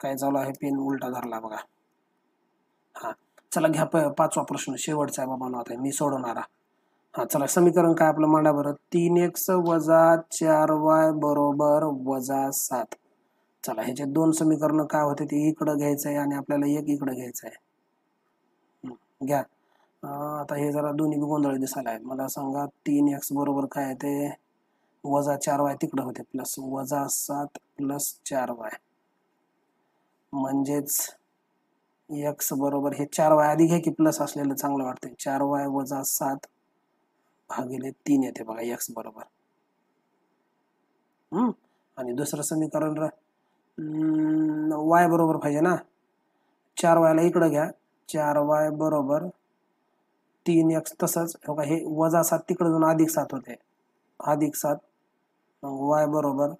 A: काय चालू आहे पेन उलटा धरला बघा हा चला घ्या पाचवा प्रश्न शेवटचा आहे बाबानो आता मी सोडवणारा हा चला समीकरण काय आपलं मांडा बरं तीन एक्स वजा चार वाय बरोबर वजा सात चला ह्याचे दोन समीकरण काय होते ते इकडं घ्यायचं आहे आणि आपल्याला एक इकडं घ्यायचं आहे घ्या आता हे जरा दोन्ही गोंधळ दिसायला आहे मला सांगा तीन एक्स बरोबर काय ते वजा चार वाय तिकडं होते प्लस वजा सात प्लस चार वाय म्हणजेच एक्स बरोबर हे चार वाय आधी घ्या की प्लस असलेलं चांगलं वाटतंय चार वाय वजा सात भागिले तीन येते बघा एक्स बरोबर हम्म आणि दुसरं समीकरण वाय बरोबर पाहिजे ना चार वायला इकडं घ्या चार वाय बरोबर तीन एक्स तसंच का हे वजा सात तिकडे जाऊन अधिक सात होते अधिक सात वाय बरोबर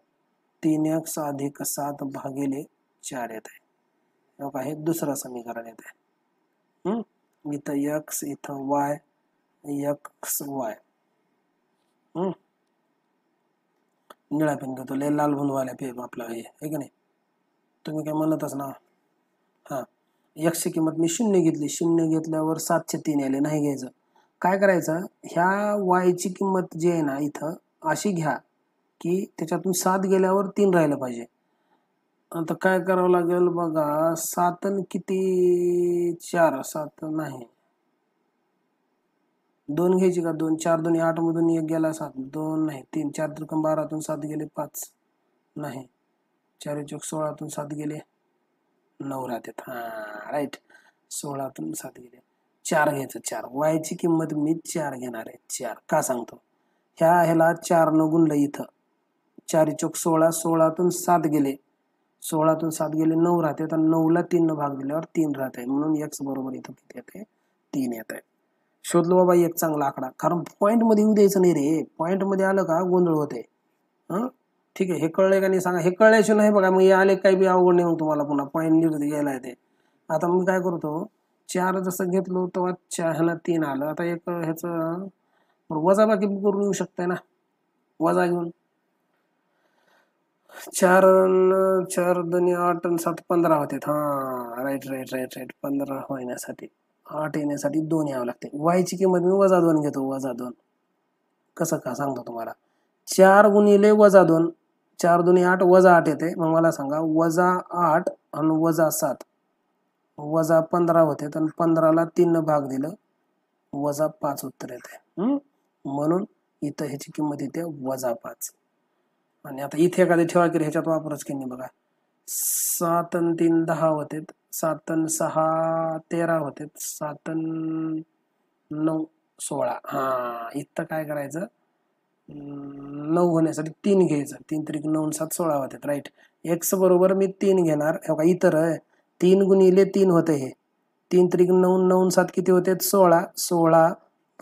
A: तीन एक्स अधिक सात भागिले चार येत आहे का हे दुसरं समीकरण येत आहे इथं एक्स इथं वाय xy वाय निळा पेन घेतो लाल बनवायला पे आपला हे आहे का नाही तुम्ही काय म्हणतच ना हा यक्ष किंमत मी शून्य घेतली शून्य घेतल्यावर सातशे तीन आले नाही घ्यायचं काय करायचं ह्या वायची किंमत जी आहे ना इथं अशी घ्या की त्याच्यातून सात गेल्यावर तीन राहिलं पाहिजे आता काय करावं लागेल बघा सातन किती चार सात नाही दोन घ्यायची का दोन चार दोन आठ मधून एक गेला सात दोन नाही तीन चार त्रिकम बारातून सात गेले पाच नाही चार चौक सोळातून सात गेले नऊ राहतात हा राईट सोळातून सात गेले चार घ्यायचं चार वायची किंमत मी चार घेणार आहे चार का सांगतो ह्या ह्याला चार न गुणलं इथं चार चौक सोळा सोळातून सात गेले सोळातून सात गेले नऊ राहते तर नऊला तीन न भाग दिल्यावर तीन राहते म्हणून एक्स बरोबर इथं किती येते तीन येत आहे शोधलो बाबा एक चांगला आकडा कारण मध्ये येऊ द्यायचं नाही रे मध्ये आलं का गोंधळ होते हां ठीक आहे हे कळले का नाही सांगा हे कळल्याशिवाय नाही बघा मग हे आले काही बी अवघड नाही मग तुम्हाला पुन्हा पॉईंट निर्ध घ्यायला येते आता मी काय करतो चार जसं घेतलो तेव्हा चार तीन आलं आता एक ह्याचं बाकी करून येऊ शकतंय ना वजा घेऊन चार चार दोन्ही आठ आणि सात पंधरा होते हां राईट राईट राईट राईट पंधरा होण्यासाठी आठ येण्यासाठी दोन यावं लागते वायची किंमत मी वजा दोन घेतो वजा दोन कसं का सांगतो तुम्हाला चार गुणिले वजा दोन चार दोन्ही आठ वजा आठ येते मग मला सांगा वजा आठ आणि वजा सात वजा पंधरा होते तर पंधराला तीन भाग दिलं वजा पाच उत्तर येते म्हणून इथं ह्याची किंमत येते वजा पाच आणि आता इथे एखादी ठेवा की ह्याच्यात वापरच की नाही बघा सात आणि तीन दहा होते सातन सहा तेरा होते सातन नऊ सोळा हां इथं काय करायचं नऊ होण्यासाठी तीन घ्यायचं तीन तरी नऊ सात सोळा होते राईट एक्स बरोबर मी तीन घेणार इतर तीन गुणिले तीन होते हे तीन त्रिक नऊ नऊ सात किती होते सोळा सोळा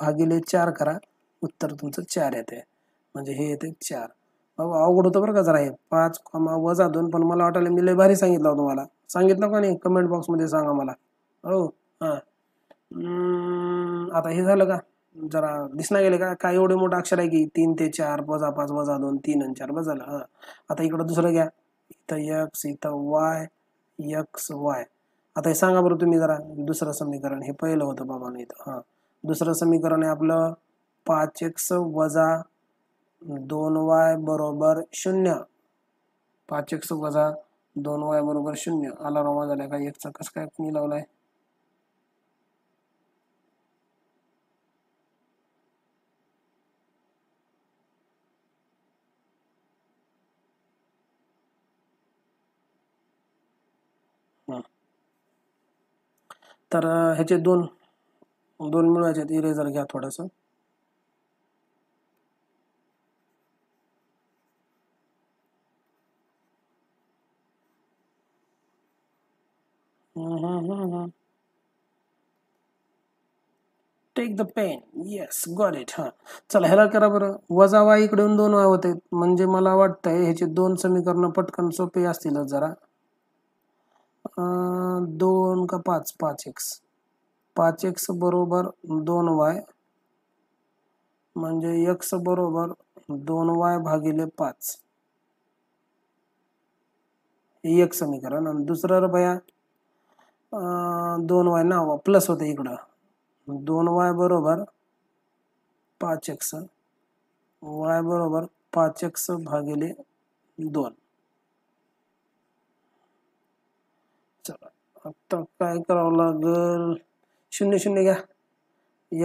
A: भागिले चार करा उत्तर तुमचं चार येते म्हणजे हे येते चार अवघड होतं बरं का जरा हे पाच कमा वजा दोन पण मला वाटायला मी लय भारी सांगितलं होतं मला सांगितलं का नाही कमेंट बॉक्समध्ये सांगा मला हो हां आता हे झालं का जरा दिसना गेले का काय एवढे मोठं अक्षर आहे की तीन ते चार वजा पाच वजा दोन तीन आणि चार बस झालं आता इकडं दुसरं घ्या इथं यक्स इथं वाय यक्स वाय आता हे सांगा बरं तुम्ही जरा दुसरं समीकरण हे पहिलं होतं बाबांनी इथं हां दुसरं समीकरण आहे आपलं पाच एक्स वजा दोन वाय बरोबर शून्य पाच एक वजा दोन वाय बरोबर शून्य आला रोमा झाला का एकचा कस काय कुणी लावलाय तर ह्याचे दोन दोन मिळवायचे इरेझर घ्या थोडंसं द पेन येस गॉट इट हां चला ह्याला करा बरं वजा वाय इकडून दोन वाय होते म्हणजे मला वाटतंय ह्याचे दोन समीकरण पटकन सोपे असतील जरा दोन का पाच पाच एक्स पाच एक्स बरोबर दोन वाय म्हणजे एक्स बरोबर दोन वाय भागिले पाच एक समीकरण आणि दुसरं भया दोन वाय ना प्लस होते इकडं दोन वाय बरोबर पाच एक्स वाय बरोबर पाच एक्स भागिले दोन आता काय करावं लागेल शून्य शून्य घ्या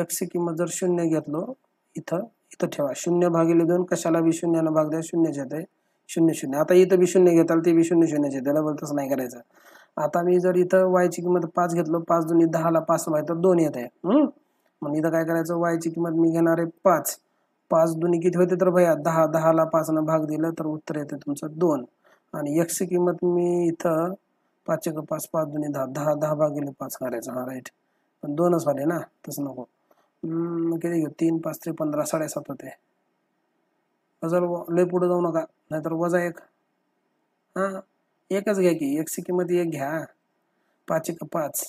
A: एक्स किंमत जर शून्य घेतलो इथं इथं ठेवा शून्य भागिले दोन कशाला बी शून्यानं भाग द्या शून्य येते शून्य शून्य आता इथं बी शून्य घेताल ते बी शून्य शून्य येते बोलतच नाही करायचं आता मी जर इथं वायची किंमत पाच घेतलो पाच दोन्ही दहाला पाच वाय तर दोन येत आहे मग इथं काय करायचं वायची किंमत मी घेणार आहे पाच पाच दोन्ही किती होते तर भैया दहा दहाला पाचनं भाग दिला तर उत्तर येते तुमचं दोन आणि एकची किंमत मी इथं पाच एक पाच पाच दोन्ही दहा दहा दहा भाग गेले पाच करायचं हा राईट पण दोनच आले ना तसं नको किती घेऊ तीन पाच ते पंधरा साडेसात होते वजा लय पुढे जाऊ नका नाहीतर वजा एक हा एकच घ्या की एकशे किंमत एक घ्या पाच एक पाच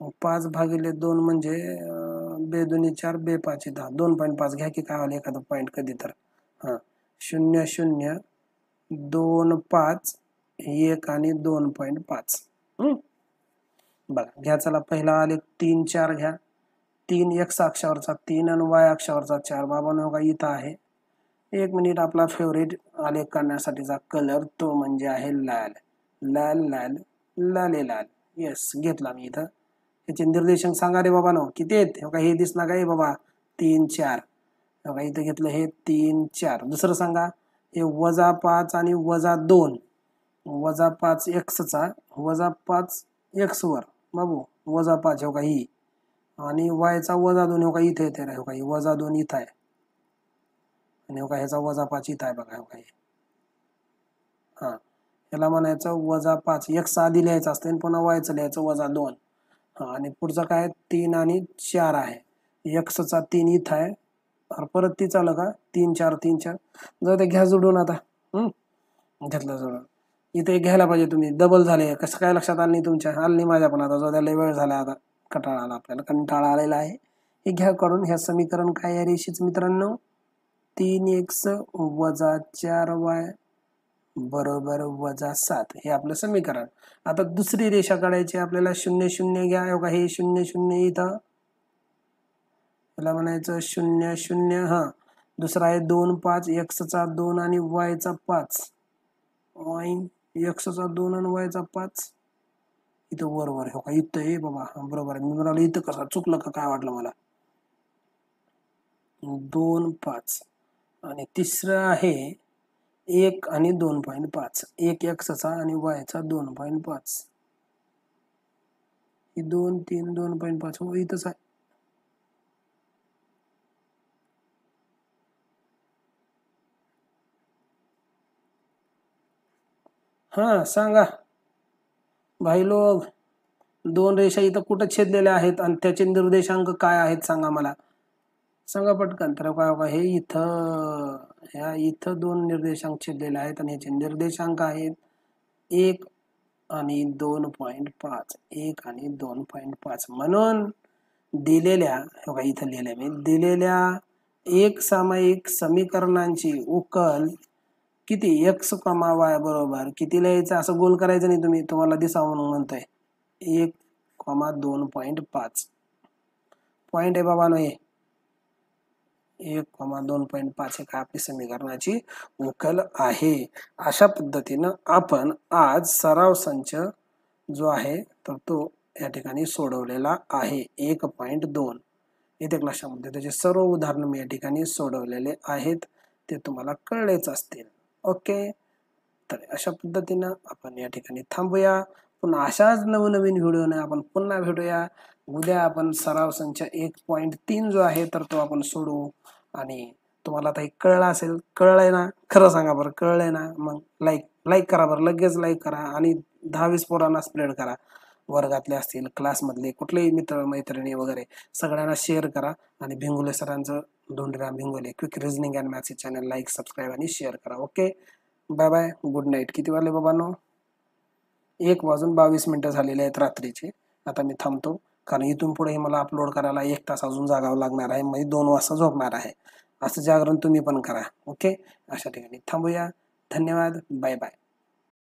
A: पांच पाच भागिले दोन म्हणजे अं, बे दोन्ही चार बे पाच दहा दोन पॉईंट पाच घ्या की काय आलं एखादा पॉईंट कधी तर हां शून्य शून्य दोन पाच एक आणि दोन पॉईंट पाच हम्म. बघा घ्या चला पहिला आले तीन चार घ्या तीन एक्स अक्षावरचा तीन आणि वाय अक्षावरचा चार बाबा नोगा इथं आहे एक मिनिट आपला फेवरेट आलेख करण्यासाठीचा कलर तो म्हणजे आहे लाल लाल लाल लाले लाल येस घेतला मी इथं त्याचे निर्देशन सांगा रे बाबा नो किती आहेत हे हो का हे दिसणार का बाबा तीन चार हो का इथं घेतलं हे तीन चार दुसरं सांगा हे वजा पाच आणि वजा दोन वजा पाच एक्सचा वजा पाच एक्स वर बाबू वजा पाच हो का ही आणि वायचा वजा दोन हो का इथे येते हो का ही वजा दोन इथं आहे आणि हो का ह्याचा वजा पाच इथं आहे बघा हो का हा ह्याला म्हणायचं वजा पाच एक्स आधी लिहायचं असते आणि पुन्हा वायचं लिहायचं वजा दोन हा आणि पुढचं काय तीन आणि चार आहे एक्सचा तीन इथं आहे परत ती चालू का तीन चार तीन चार जाऊ ते घ्या जुडून आता घेतलं जुडून इथे घ्यायला पाहिजे तुम्ही डबल झाले कसं काय लक्षात आलं नाही तुमच्या आलं नाही माझ्या पण आता जाऊ त्याला वेळ झाला आता कटाळा आला आपल्याला कंटाळा आलेला आहे हे घ्या करून हे समीकरण काय आहे रेषेच मित्रांनो तीन एक्स वजा चार वाय बरोबर वजा सात हे आपलं समीकरण आता दुसरी रेषा काढायची आपल्याला शून्य शून्य घ्या हो हे शून्य शून्य इथं म्हणायचं शून्य शून्य हा दुसरा आहे दोन पाच एक्सचा दोन आणि वायचा पाच एक्स एक्सचा दोन आणि वायचा पाच इथं बरोबर हो का इथं हे बाबा हा बरोबर आहे मी म्हणालो इथं कसा चुकलं का काय वाटलं मला दोन पाच आणि तिसरं आहे एक आणि दोन पॉईंट पाच एक एक्सचा आणि वायचा दोन पॉईंट पाच ही दोन तीन दोन पॉईंट पाच हो इथंच आहे हा सांगा भाई लोग दोन रेषा इथं कुठं छेदलेल्या आहेत आणि त्याचे निर्देशांक काय आहेत सांगा मला सांगा पटकन तर हे इथं ह्या इथं दोन निर्देशांक छेदलेले आहेत आणि ह्याचे निर्देशांक आहेत एक आणि दोन पॉईंट पाच एक आणि दोन पॉईंट पाच म्हणून दिलेल्या इथं लिहिले मी दिलेल्या एक सामायिक समीकरणांची उकल किती एक्स कमा वाय बरोबर किती लिहायचं असं गोल करायचं नाही तुम्ही तुम्हाला दिसा म्हणून म्हणतोय एक कमा दोन पॉईंट पाच पॉईंट आहे बाबा हे एक कमा दोन पॉईंट पाच एक आपली समीकरणाची उकल आहे अशा पद्धतीनं आपण आज सराव संच जो आहे तर तो या ठिकाणी सोडवलेला आहे एक पॉईंट दोन येते क्लाशामध्ये त्याचे सर्व उदाहरणं मी या ठिकाणी सोडवलेले आहेत ते तुम्हाला कळलेच असतील ओके तर अशा पद्धतीनं आपण या ठिकाणी थांबूया पुन्हा अशाच नवनवीन व्हिडिओने आपण पुन्हा भेटूया उद्या आपण सराव संच एक पॉईंट तीन जो आहे तर तो आपण सोडवू आणि तुम्हाला आता एक कळलं असेल कळलंय ना खरं सांगा बरं कळलंय ना मग लाईक लाईक करा बरं लगेच लाईक करा आणि दहावीस पोरांना स्प्रेड करा वर्गातले असतील क्लासमधले कुठलेही मित्र मैत्रिणी वगैरे सगळ्यांना शेअर करा आणि भिंगुले सरांचं Dhondiram Bhingule quick reasoning and maths channel like subscribe आणि शेअर करा okay bye bye good night किती वाजले बाबांनो एक वाजून बावीस मिनटं झालेले आहेत रात्रीचे आता मी थांबतो कारण इथून पुढे मला अपलोड करायला एक तास अजून जागावं लागणार आहे म्हणजे दोन वाजता झोपणार आहे असं जागरण तुम्ही पण करा ओके अशा ठिकाणी थांबूया धन्यवाद बाय बाय